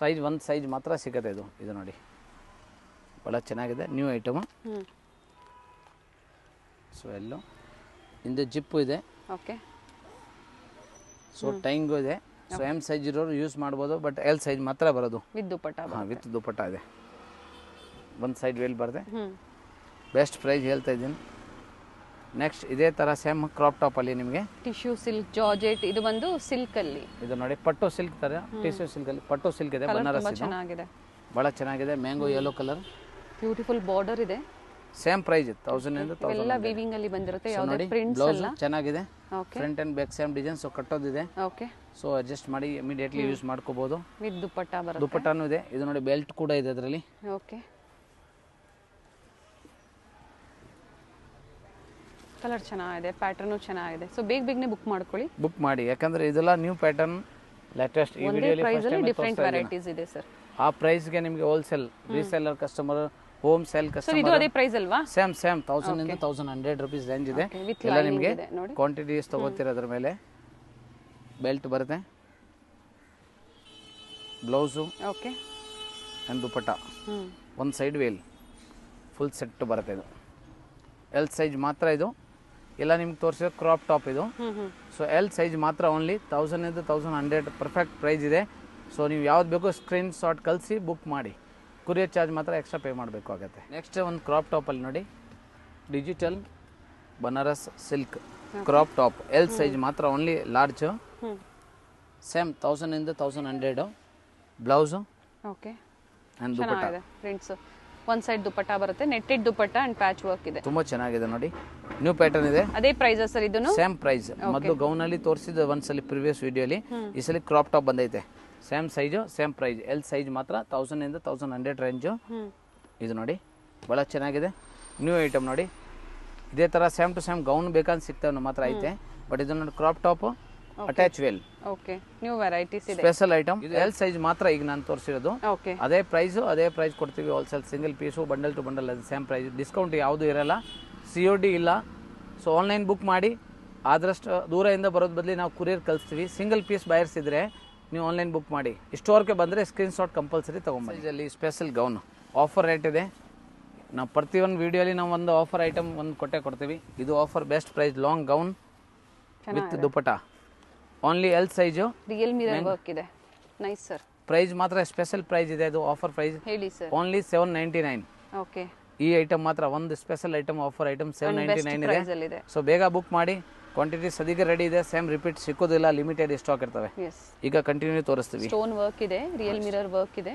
ಸೈಜ್ ಒಂದು ಸೈಜ್ ಮಾತ್ರ ಸಿಗುತ್ತೆ ಇದು ಇದು ನೋಡಿ ಬಹಳ ಚೆನ್ನಾಗಿದೆ ನ್ಯೂ ಐಟಮ್ ಸೊ ಎಲ್ಲೋ ಹಿಂದೆ ಜಿಪ್ಪು ಇದೆ ಓಕೆ ಸೊ ಟೈಂಗು ಇದೆ ಸೊ ಎಮ್ ಸೈಜ್ ಇರೋರು ಯೂಸ್ ಮಾಡ್ಬೋದು ಬಟ್ ಎಲ್ ಸೈಜ್ ಮಾತ್ರ ಬರೋದು ವಿತ್ ದುಪ್ಪಟ್ಟ ಹಾಂ ವಿತ್ ದುಪ್ಪಟ್ಟ ಇದೆ ಒಂದು ಸೈಡ್ ವೇಲ್ ಬರದೆ ಬೆಸ್ಟ್ ಪ್ರೈಸ್ ಹೇಳ್ತಾ ಇದ್ದೀನಿ ನೆಕ್ಸ್ಟ್ ಇದೇ ತರ ಸೇಮ್ ಕ್ರಾಪ್ ಟಾಪ್ ಅಲ್ಲಿ ನಿಮಗೆ ಟಿಶ್ಯೂ ಸಿಲ್ಕ್ ಜಾರ್ಜೆಟ್ ಇದು ಬಂದು ಸಿಲ್ಕ್ ಅಲ್ಲಿ ಇದು ನೋಡಿ ಪಟ್ಟು ಸಿಲ್ಕ್ ತರ ಟಿಶ್ಯೂ ಸಿಲ್ಕ್ ಅಲ್ಲಿ ಪಟ್ಟು ಸಿಲ್ಕ್ ಇದೆ ಬನಾರಸ್ ಚೆನ್ನಾಗಿದೆ ಬಹಳ ಚೆನ್ನಾಗಿದೆ mango yellow colour beautiful border ಇದೆ ಸೇಮ್ ಪ್ರೈಸ್ ತೌಸಂಡ್ ಇಂದ ಎಲ್ಲ ವೀವಿಂಗ್ ಅಲ್ಲಿ ಬಂದಿರುತ್ತೆ ಯಾವುದೇ ಪ್ರಿಂಟ್ಸ್ ಅಲ್ಲ ಚೆನ್ನಾಗಿದೆ okay front and back same design ಕಟ್ಟೋದಿದೆ ಓಕೆ ಸೊ ಅಡ್ಜಸ್ಟ್ ಮಾಡಿ ಇಮಿಡಿಯೇಟ್ಲಿ ಯೂಸ್ ಮಾಡ್ಕೋಬಹುದು ವಿತ್ ದುಪಟ್ಟಾ ಬರುತ್ತೆ ದುಪ್ಪಟ್ಟಾನು ಇದೆ ಇದು ನೋಡಿ ಬೆಲ್ಟ್ ಕೂಡ ಇದೆ ಅದರಲ್ಲಿ ಓಕೆ ಕಲರ್ ಚೆನ್ನಾಗಿದೆ ಪ್ಯಾಟರ್ನ್ ಚೆನ್ನಾಗಿದೆ ಸೊ ಬೇಗ ಬೇಗನೆ ಬುಕ್ ಮಾಡ್ಕೊಳ್ಳಿ ಬುಕ್ ಮಾಡಿ ಯಾಕಂದ್ರೆ ಇದೆಲ್ಲ ನ್ಯೂ ಪ್ಯಾಟರ್ನ್ ಲೇಟೆಸ್ಟ್ ಈ ವಿಡಿಯೋಲಿ ಫಸ್ಟ್ ಡಿಫರೆಂಟ್ ವೆರೈಟೀಸ್ ಇದೆ ಸರ್ ಆ ಪ್ರೈಸ್ ಗೆ ನಿಮಗೆ wholesale reseller customer home sale customer ಇದು ಅದೇ ಪ್ರೈಸ್ ಅಲ್ವಾ ಸೇಮ್ ಸೇಮ್ 1000 ಇಂದ 1100 ರೂಪಾಯಿ ರೇಂಜ್ ಇದೆ ಎಲ್ಲ ನಿಮಗೆ ಕ್ವಾಂಟಿಟೀಸ್ ಅದರ ಮೇಲೆ ಬೆಲ್ಟ್ ಬರುತ್ತೆ ಬ್ಲೌಸು ಓಕೆ ಆ್ಯಂಡ್ ದುಪಟ್ಟ ಒಂದು ಸೈಡ್ ವೇಲ್ ಫುಲ್ ಸೆಟ್ ಬರುತ್ತೆ ಇದು ಎಲ್ ಸೈಜ್ ಮಾತ್ರ ಇದು ಎಲ್ಲ ನಿಮ್ಗೆ ತೋರಿಸಿರೋ ಕ್ರಾಪ್ ಟಾಪ್ ಇದು ಸೊ ಎಲ್ ಸೈಜ್ ಮಾತ್ರ ಓನ್ಲಿ ತೌಸಂಡಿಂದ ತೌಸಂಡ್ ಹಂಡ್ರೆಡ್ ಪರ್ಫೆಕ್ಟ್ ಪ್ರೈಸ್ ಇದೆ ಸೊ ನೀವು ಯಾವ್ದು ಬೇಕೋ ಸ್ಕ್ರೀನ್ ಶಾಟ್ ಕಲಿಸಿ ಬುಕ್ ಮಾಡಿ ಕುರಿಯರ್ ಚಾರ್ಜ್ ಮಾತ್ರ ಎಕ್ಸ್ಟ್ರಾ ಪೇ ಮಾಡಬೇಕು ಆಗುತ್ತೆ ನೆಕ್ಸ್ಟ್ ಒಂದು ಕ್ರಾಪ್ ಟಾಪಲ್ಲಿ ನೋಡಿ digital Banaras silk crop top L size ಮಾತ್ರ ಓನ್ಲಿ ಲಾರ್ಜ್ ಸೇಮ್ ಇಂದ thousand hundred blouse okay and ಚೆನ್ನಾಗಿದೆ ಪ್ರಿಂಟ್ಸ್ ಒಂದ್ ಸೈಡ್ ದುಪ್ಪಟ್ಟ ಬರುತ್ತೆ netted dupatta and patch work ಇದೆ ತುಂಬಾ ಚೆನ್ನಾಗಿದೆ ನೋಡಿ ನ್ಯೂ ಪ್ಯಾಟರ್ನ್ ಇದೆ ಅದೇ ಪ್ರೈಸ್ ಸರ್ ಇದನ್ನು ಸೇಮ್ ಪ್ರೈಸ್ ಮೊದಲು ಗೌನ್ ಅಲ್ಲಿ ತೋರಿಸಿದ ಒಂದ್ಸಲಿ ಪ್ರಿವಿಯಸ್ ವಿಡಿಯೋಲಿ ಈ ಸಲ ಕ್ರಾಪ್ ಟಾಪ್ ಬಂದೈತೆ same size same price L size ಮಾತ್ರ ತೌಸಂಡ್ ಇಂದ ತೌಸಂಡ್ ಹಂಡ್ರೆಡ್ ರೇಂಜು ಇದು ನೋಡಿ ಬಹಳ ಚೆನ್ನಾಗಿದೆ ನ್ಯೂ ಐಟಮ್ ನೋಡಿ ಇದೇ ತರ ಸೇಮ್ ಟು ಸೇಮ್ ಗೌನ್ ಬೇಕಂತ ಸಿಗ್ತವೆ ನಮ್ಮ ಮಾತ್ರ ಐತೆ ಬಟ್ ಇದು ನೋಡಿ crop top attach veil okay new varieties ಇದೆ ಸ್ಪೆಷಲ್ ಐಟಮ್ ಎಲ್ ಸೈಜ್ ಮಾತ್ರ ಈಗ ನಾನು ತೋರಿಸಿರೋದು ಓಕೆ ಅದೇ ಪ್ರೈಸ್ ಅದೇ ಪ್ರೈಸ್ ಕೊಡ್ತೀವಿ wholesale single piece bundle to bundle ಅದು ಸೇಮ್ ಪ್ರೈಸ್ ಡಿಸ್ಕೌಂಟ್ ಯಾವುದು ಇರಲ್ಲ ಸಿ ಒ ಡಿ ಇಲ್ಲ ಸೊ ಆನ್ಲೈನ್ ಬುಕ್ ಮಾಡಿ ಆದಷ್ಟು ದೂರದಿಂದ ಬರೋದು ಬದಲಿ ನಾವು ಕುರಿಯರ್ ಕಳಿಸ್ತೀವಿ ಸಿಂಗಲ್ ಪೀಸ್ ಬಯರ್ಸ್ ಇದ್ದರೆ ನೀವು ಆನ್ಲೈನ್ ಬುಕ್ ಮಾಡಿ ಇಷ್ಟೋರ್ಗೆ ಬಂದರೆ ಸ್ಕ್ರೀನ್ ಶಾಟ್ ಕಂಪಲ್ಸರಿ ತೊಗೊಂಬೋದು ಅಲ್ಲಿ ಸ್ಪೆಷಲ್ ಗೌನ್ ಆಫರ್ ರೇಟ್ ಇದೆ ನಾವು ಪ್ರತಿಯೊಂದು ವೀಡಿಯೋಲಿ ನಾವು ಒಂದು ಆಫರ್ ಐಟಮ್ ಒಂದು ಕೊಟ್ಟೆ ಕೊಡ್ತೀವಿ ಇದು offer best price long gown with dupatta only L size real mirror work ಇದೆ ನೈಸ್ ಸರ್ ಪ್ರೈಸ್ ಮಾತ್ರ ಸ್ಪೆಷಲ್ ಪ್ರೈಸ್ ಇದೆ ಅದು ಆಫರ್ ಪ್ರೈಸ್ ಹೇಳಿ sir only seven ninety nine okay ಈ ಐಟಮ್ ಮಾತ್ರ ಒಂದು special item offer item seven ninety nine ಇದೆ so ಬೇಗ ಬುಕ್ ಮಾಡಿ ಕ್ವಾಂಟಿಟಿ ಸದಿಗೆ ರೆಡಿ ಇದೆ ಸೇಮ್ ರಿಪೀಟ್ ಸಿಕ್ಕೋದಿಲ್ಲ ಲಿಮಿಟೆಡ್ ಸ್ಟಾಕ್ ಇರ್ತವೆ ಈಗ ಕಂಟಿನ್ಯೂ ತೋರಿಸ್ತೀವಿ ಸ್ಟೋನ್ ವರ್ಕ್ ಇದೆ ರಿಯಲ್ ಮಿರರ್ ವರ್ಕ್ ಇದೆ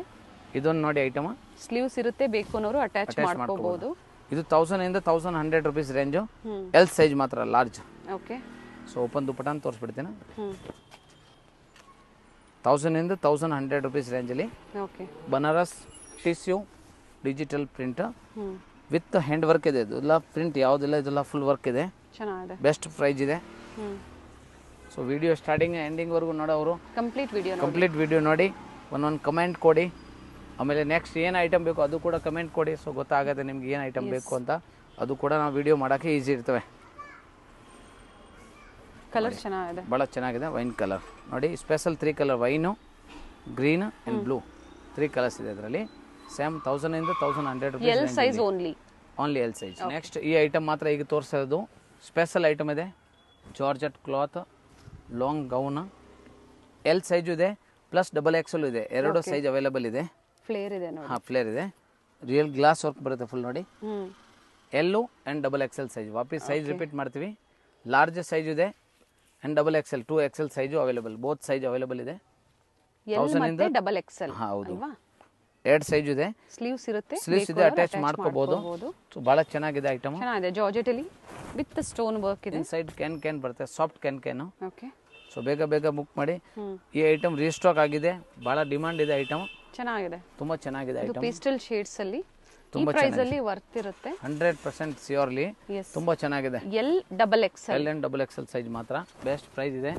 ಇದೊಂದು ನೋಡಿ ಐಟಮ್ ಸ್ಲೀವ್ಸ್ ಇರುತ್ತೆ ಬೇಕು ಅನ್ನೋರು ಅಟ್ಯಾಚ್ ಮಾಡ್ಕೋಬಹುದು ಇದು ತೌಸಂಡ್ ಇಂದ thousand hundred rupees range L size ಮಾತ್ರ ಲಾರ್ಜ್ ಓಕೆ ಸೊ ಓಪನ್ ಅಂತ ತೋರಿಸ್ಬಿಡ್ತೀನ ಇಂದ ತೌಸಂಡ್ ಹಂಡ್ರೆಡ್ ರುಪೀಸ್ ರೇಂಜಲ್ಲಿ okay Banaras tissue digital print with hand work ಇದೆ ಇದೆಲ್ಲ ಪ್ರಿಂಟ್ ಯಾವುದಿಲ್ಲ ಇದೆಲ್ಲ ಫುಲ್ ವರ್ಕ್ ಇದೆ ಬೆಸ್ಟ್ ಪ್ರೈಸ್ ಇದೆ ಸೊ ವಿಡಿಯೋ ಸ್ಟಾರ್ಟಿಂಗ್ ಎಂಡಿಂಗ್ವರೆಗೂ ನೋಡೋರು ಕಂಪ್ಲೀಟ್ ವಿಡಿಯೋ ಕಂಪ್ಲೀಟ್ ವಿಡಿಯೋ ನೋಡಿ ಒಂದೊಂದು ಕಮೆಂಟ್ ಕೊಡಿ ಆಮೇಲೆ ನೆಕ್ಸ್ಟ್ ಏನು ಐಟಮ್ ಬೇಕು ಅದು ಕೂಡ ಕಮೆಂಟ್ ಕೊಡಿ ಸೊ ಗೊತ್ತಾಗುತ್ತೆ ನಿಮ್ಗೆ ಏನು ಐಟಮ್ ಬೇಕು ಅಂತ ಅದು ಕೂಡ ನಾವು ವಿಡಿಯೋ ಮಾಡೋಕ್ಕೆ ಈಸಿ ಇರ್ತವೆ ಕಲರ್ ಚೆನ್ನಾಗಿದೆ ಭಾಳ ಚೆನ್ನಾಗಿದೆ ವೈನ್ ಕಲರ್ ನೋಡಿ special three colour wine green and blue three colours ಇದೆ ಅದರಲ್ಲಿ ತೌಸಂಡ್ ಇಂದ thousand hundred L size only only L size next ಈ ಐಟಮ್ ಮಾತ್ರ ಈಗ ತೋರಿಸೋದು ಸ್ಪೆಷಲ್ ಐಟಮ್ ಇದೆ georgette cloth long gown L size ಇದೆ ಪ್ಲಸ್ ಡಬಲ್ ಎಕ್ಸಲ್ ಇದೆ ಎರಡು ಸೈಜ್ ಅವೈಲೇಬಲ್ ಇದೆ ಫ್ಲೇರ್ ಇದೆ ಹಾಂ ಫ್ಲೇರ್ ಇದೆ ರಿಯಲ್ ಗ್ಲಾಸ್ ವರ್ಕ್ ಬರುತ್ತೆ ಫುಲ್ ನೋಡಿ L and double X L size ವಾಪಸ್ ಸೈಜ್ ರಿಪೀಟ್ ಮಾಡ್ತೀವಿ ಲಾರ್ಜ್ ಸೈಜ್ ಇದೆ and double XL two XL size available both size available ಇದೆ ಡಬಲ್ ಎಕ್ಸೆಲ್ ಹೌದು ಎರಡು ಸೈಜ್ ಇದೆ ಸ್ಲೀವ್ಸ್ ಇರುತ್ತೆ ಸ್ಲೀವ್ಸ್ ಇದೆ ಅಟ್ಯಾಚ್ ಮಾಡ್ಕೋಬಹುದು ಸೊ ಬಹಳ ಚೆನ್ನಾಗಿದೆ ಐಟಮ್ ಚೆನ್ನಾಗಿದೆ ಜಾರ್ಜೆಟ್ ಅಲ್ಲಿ ವಿತ್ ಸ್ಟೋನ್ ವರ್ಕ್ ಇದೆ ಸೈಡ್ ಕ್ಯಾನ್ ಕ್ಯಾನ್ ಬರುತ್ತೆ soft can can okay so ಬೇಗ ಬೇಗ ಬುಕ್ ಮಾಡಿ ಈ ಐಟಮ್ ರೀಸ್ಟಾಕ್ ಆಗಿದೆ ಬಹಳ ಡಿಮಾಂಡ್ ಇದೆ ಐಟಮ್ ಚೆನ್ನಾಗಿದೆ ತುಂಬಾ ಚೆನ್ನಾಗಿದೆ ಐಟಮ್ ಪೇಸ್ಟಲ್ ಶೇಡ್ಸ್ ಅಲ್ಲಿ ತುಂಬಾ ಚೆನ್ನಾಗಿದೆ ವರ್ತ್ ಇರುತ್ತೆ ಹಂಡ್ರೆಡ್ ಪರ್ಸೆಂಟ್ ಸಿಯೋರ್ಲಿ ತುಂಬಾ ಚೆನ್ನಾಗಿದೆ L double X L and double X L size ಮಾತ್ರ ಬೆಸ್ಟ್ ಪ್ರೈಸ್ ಇದೆ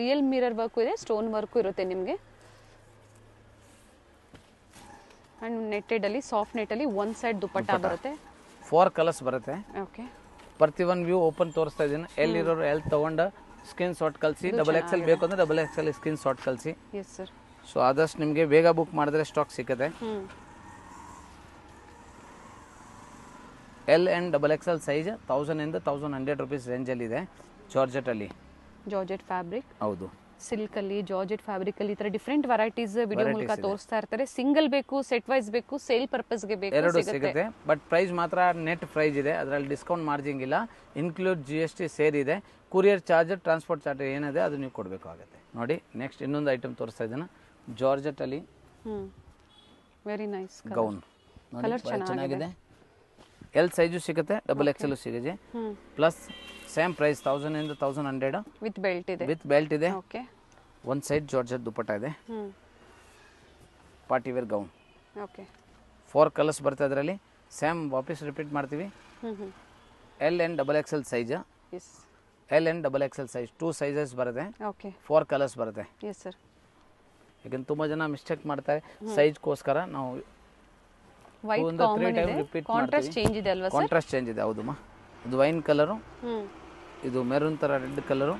ರಿಯಲ್ ಮಿರರ್ ವರ್ಕು ಇದೆ ಸ್ಟೋನ್ ವರ್ಕು ಇರುತ್ತೆ ನಿಮಗೆ ಅಂಡ್ ನೆಟ್ಟೆಡ್ ಅಲ್ಲಿ ಸಾಫ್ಟ್ ನೆಟ್ ಅಲ್ಲಿ ಒನ್ ಸೈಡ್ ದುಪ್ಪಟ್ಟ ಬರುತ್ತೆ ಫೋರ್ ಕಲರ್ಸ್ ಬರುತ್ತೆ ಓಕೆ ಪ್ರತಿ ಒನ್ ವ್ಯೂ ಓಪನ್ ತೋರಿಸ್ತಾ ಇದ್ದೀನಿ ಎಲ್ಲಿರೋರು ಎಲ್ಲಿ ತಗೊಂಡ ಸ್ಕ್ರೀನ್ ಶಾಟ್ ಕಳಿಸಿ ಡಬಲ್ ಎಕ್ಸ್ ಎಲ್ ಬೇಕು ಅಂದ್ರೆ double X L screen shot ಕಳಿಸಿ ಎಸ್ ಸರ್ ಸೊ ಆದಷ್ಟು ನಿಮಗೆ ಬೇಗ ಬುಕ್ ಮಾಡಿದ್ರೆ ಸ್ಟಾಕ್ ಸಿಕ್ಕತ್ತೆ L and double X L size ಇಂದ ತೌಸಂಡ್ ಹಂಡ್ರೆಡ್ ರುಪೀಸ್ ರೇಂಜಲ್ಲಿ ಇದೆ ಜಾರ್ಜೆಟ್ ಅಲ್ಲಿ ಜಾರ್ಜೆಟ್ ಫ್ಯಾಬ್ರಿಕ್ ಹೌದು ಸಿಲ್ಕ್ ಅಲ್ಲಿ ಜಾರ್ಜೆಟ್ ಫ್ಯಾಬ್ರಿಕ್ ಅಲ್ಲಿ ಈ ತರ ಡಿಫ್ರೆಂಟ್ ವೆರೈಟೀಸ್ ವಿಡಿಯೋ ಮೂಲಕ ತೋರಿಸ್ತಾ ಇರ್ತಾರೆ ಸಿಂಗಲ್ ಬೇಕು ಸೆಟ್ ವೈಸ್ ಬೇಕು ಸೇಲ್ ಪರ್ಪಸ್ ಗೆ ಬೇಕು ಎರಡು ಸಿಗುತ್ತೆ ಬಟ್ ಪ್ರೈಸ್ ಮಾತ್ರ ನೆಟ್ ಪ್ರೈಸ್ ಇದೆ ಅದರಲ್ಲಿ ಡಿಸ್ಕೌಂಟ್ ಮಾರ್ಜಿಂಗ್ ಇಲ್ಲ ಇನ್ಕ್ಲೂಡ್ ಜಿ ಎಸ್ ಟಿ ಸೇರಿದೆ ಕುರಿಯರ್ ಚಾರ್ಜ್ ಟ್ರಾನ್ಸ್ಪೋರ್ಟ್ ಚಾರ್ಜ್ ಏನಿದೆ ಅದು ನೀವು ಕೊಡಬೇಕಾಗುತ್ತೆ ನೋಡಿ ನೆಕ್ಸ್ಟ್ ಇನ್ನೊಂದು ಐಟಮ್ ತೋರಿಸ್ತಾ ಇದ್ದೀನಿ ಜಾರ್ಜೆಟ್ ಅಲ್ಲಿ ವೆರಿ ನೈಸ್ ಗೌನ್ ಕಲರ್ ಚೆನ್ನಾಗಿದೆ ಎಲ್ ಸೈಜು ಸಿಗುತ್ತೆ ಡಬಲ್ ಎಕ್ಸ್ ಎಲ್ ಸಿಗುತ್ತೆ ಪ್ಲಸ್ ಸೇಮ್ ಪ್ರೈಸ್ ತೌಸಂಡ್ ಇಂದ ತೌಸಂಡ್ ಹಂಡ್ರೆಡ್ ವಿತ್ ಬೆಲ್ಟ್ ಇದೆ ವಿತ್ ಬೆಲ್ಟ್ ಇದೆ ಓಕೆ ಒಂದು ಸೈಡ್ ಜಾರ್ಜೆಟ್ ದುಪ್ಪಟ್ಟ ಇದೆ party wear gown okay four colours ಬರ್ತದೆ ಅದರಲ್ಲಿ ಸೇಮ್ ವಾಪಸ್ ರಿಪೀಟ್ ಮಾಡ್ತೀವಿ L and double X L size L and double X L size two sizes ಬರುತ್ತೆ okay four colours ಬರುತ್ತೆ ಎಸ್ ಸರ್ ಯಾಕಂದ್ರೆ ತುಂಬಾ ಜನ ಮಿಸ್ಟೇಕ್ ಮಾಡ್ತಾರೆ ಸೈಜ್ಗೋಸ್ಕರ ನಾವು ಕಾಂಟ್ರಾಸ್ಟ್ ಚೇಂಜ್ ಇದೆ ಅಲ್ವಾ ಕಾಂಟ್ರಾಸ್ಟ್ ಚೇಂಜ್ ಇದೆ ಹೌದಮ್ಮ ಇದು ವೈನ್ ಕಲರು ಇದು ಮೆರೂನ್ ತರ ರೆಡ್ ಕಲರು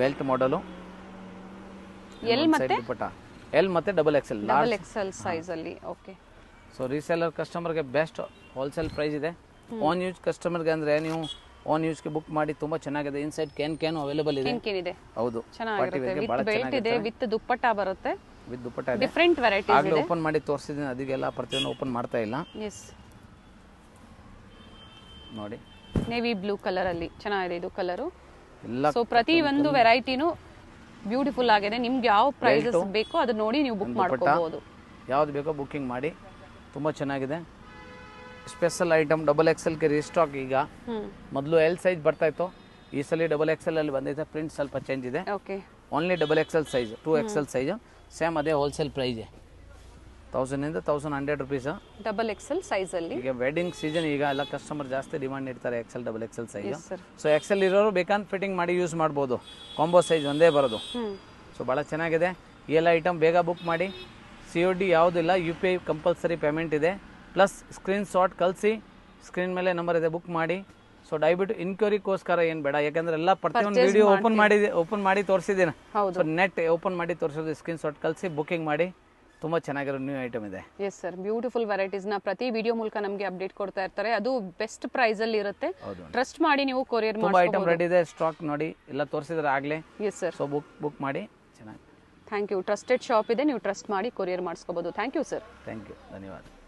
ಬೆಲ್ಟ್ ಮಾಡಲು ಎಲ್ ಮತ್ತೆ ಎಲ್ ಮತ್ತೆ double X large double L size ಅಲ್ಲಿ ಓಕೆ ಸೊ ರೀಸೆಲ್ಲರ್ ಕಸ್ಟಮರ್ಗೆ ಬೆಸ್ಟ್ ಹೋಲ್ಸೇಲ್ ಪ್ರೈಸ್ ಇದೆ ಓನ್ ಯೂಸ್ ಕಸ್ಟಮರ್ಗೆ ಅಂದರೆ ನೀವು ಓನ್ ಗೆ ಬುಕ್ ಮಾಡಿ ತುಂಬಾ ಚೆನ್ನಾಗಿದೆ ಇನ್ಸೈಡ್ ಕೆನ್ ಕೆನ್ ಅವೈಲೇಬಲ್ ಇದೆ ಕೆನ್ ಇದೆ ಹೌದು ಚೆನ್ನಾಗಿರುತ್ತೆ ವಿತ್ ಬೆಲ್ಟ್ ಇದೆ ವಿತ್ ದುಪ್ಪಟ್ಟ ಬರುತ್ತೆ ವಿತ್ ದುಪ್ಪಟ್ಟ ಇದೆ ಡಿಫರೆಂಟ್ ವೆರೈಟೀಸ್ ಇದೆ ಓಪನ್ ಮಾಡಿ ತೋರಿಸಿದ್ದೀನಿ ಅದಕ್ಕೆಲ್ಲ ಪ್ರತಿಯೊಂದು ಓಪನ್ ಮಾಡ್ತಾ ಇಲ್ಲ ಎಸ್ ನೋಡಿ ನೇವಿ ಬ್ಲೂ ಕಲರ್ ಅಲ್ಲಿ ಚೆನ್ನಾಗಿದೆ ಇದು ಕಲರ್ ಎಲ್ಲ ಸೊ ಪ್ರತಿ ಒಂದು ವೆರೈಟಿನೂ ಬ್ಯೂಟಿಫುಲ್ ಆಗಿದೆ ನಿಮ್ಗೆ ಯಾವ ಪ್ರೈಸಸ್ ಬೇಕೋ ಅದನ್ನ ನೋಡಿ ನೀವು ಬುಕ್ ಮಾಡ್ಕೋಬಹುದು ಯಾವ್ದು ಬೇಕೋ ಬುಕಿಂಗ್ ಮಾಡಿ ತುಂಬಾ ಚೆನ್ನಾಗಿದೆ ಸ್ಪೆಷಲ್ ಐಟಮ್ ಡಬಲ್ ಎಕ್ಸೆಲ್ ಗೆ ರೀಸ್ಟಾಕ್ ಈಗ ಮೊದಲು ಎಲ್ ಸೈಜ್ ಬರ್ತಾ ಇತ್ತು ಈ ಸಲ ಡಬಲ್ ಎಕ್ಸೆಲ್ ಅಲ್ಲಿ ಬಂದಿದೆ ಪ್ರಿಂಟ್ ಸ್ವಲ್ಪ ಚೇಂಜ್ ಇದೆ okay only double XL size two XL size same ಅದೇ ಹೋಲ್ಸೇಲ್ ಪ್ರೈಸ್ ತೌಸಂಡ್ ಇಂದ thousand hundred rupees double XL size ಅಲ್ಲಿ ಈಗ ವೆಡ್ಡಿಂಗ್ ಸೀಸನ್ ಈಗ ಎಲ್ಲ ಕಸ್ಟಮರ್ ಜಾಸ್ತಿ ಡಿಮಾಂಡ್ ಇಡ್ತಾರೆ XL double XL size so XL ಇರೋರು ಬೇಕಂತ ಫಿಟ್ಟಿಂಗ್ ಮಾಡಿ ಯೂಸ್ ಮಾಡ್ಬೋದು ಕಾಂಬೋ ಸೈಜ್ ಒಂದೇ ಬರೋದು ಸೊ ಭಾಳ ಚೆನ್ನಾಗಿದೆ ಎಲ್ಲ ಐಟಮ್ ಬೇಗ ಬುಕ್ ಮಾಡಿ ಸಿ ಒ ಡಿ ಯಾವುದಿಲ್ಲ U P I compulsory payment ಇದೆ ಪ್ಲಸ್ ಸ್ಕ್ರೀನ್ ಶಾಟ್ ಕಳಿಸಿ ಸ್ಕ್ರೀನ್ ಮೇಲೆ ನಂಬರ್ ಇದೆ ಬುಕ್ ಮಾಡಿ ಸೊ ದಯವಿಟ್ಟು ಇನ್ಕ್ವರಿಗೋಸ್ಕರ ಏನು ಬೇಡ ಯಾಕಂದ್ರೆ ಎಲ್ಲ ಪ್ರತಿಯೊಂದು ವಿಡಿಯೋ ಓಪನ್ ಮಾಡಿ ಓಪನ್ ಮಾಡಿ ತೋರಿಸಿದ್ದೀನಿ ಸೊ ನೆಟ್ ಓಪನ್ ಮಾಡಿ ತೋರಿಸೋದು ಸ್ಕ್ರೀನ್ ಶಾಟ್ ಕಳಿಸಿ ಬುಕಿಂಗ್ ಮಾಡಿ ತುಂಬಾ ಚೆನ್ನಾಗಿರೋ ನ್ಯೂ ಐಟಮ್ ಇದೆ ಎಸ್ ಸರ್ ಬ್ಯೂಟಿಫುಲ್ ವೆರೈಟೀಸ್ ನ ಪ್ರತಿ ವಿಡಿಯೋ ಮೂಲಕ ನಮಗೆ ಅಪ್ಡೇಟ್ ಕೊಡ್ತಾ ಇರ್ತಾರೆ ಅದು ಬೆಸ್ಟ್ ಪ್ರೈಸ್ ಅಲ್ಲಿ ಇರುತ್ತೆ ಟ್ರಸ್ಟ್ ಮಾಡಿ ನೀವು ಕೊರಿಯರ್ ತುಂಬಾ ಐಟಮ್ ರೆಡಿ ಇದೆ ಸ್ಟಾಕ್ ನೋಡಿ ಎಲ್ಲ ತೋರಿಸಿದ್ರೆ ಆಗ್ಲೇ yes sir so book book ಮಾಡಿ ಚೆನ್ನಾಗಿ ಥ್ಯಾಂಕ್ ಯು ಟ್ರಸ್ಟೆಡ್ ಶಾಪ್ ಇದೆ ನೀವು ಟ್ರಸ್ಟ್ ಮಾಡಿ ಕೊರಿಯರ್ ಮಾಡಿಸ್ಕೋಬಹುದು thank you sir thank you ಧನ್ಯವಾದ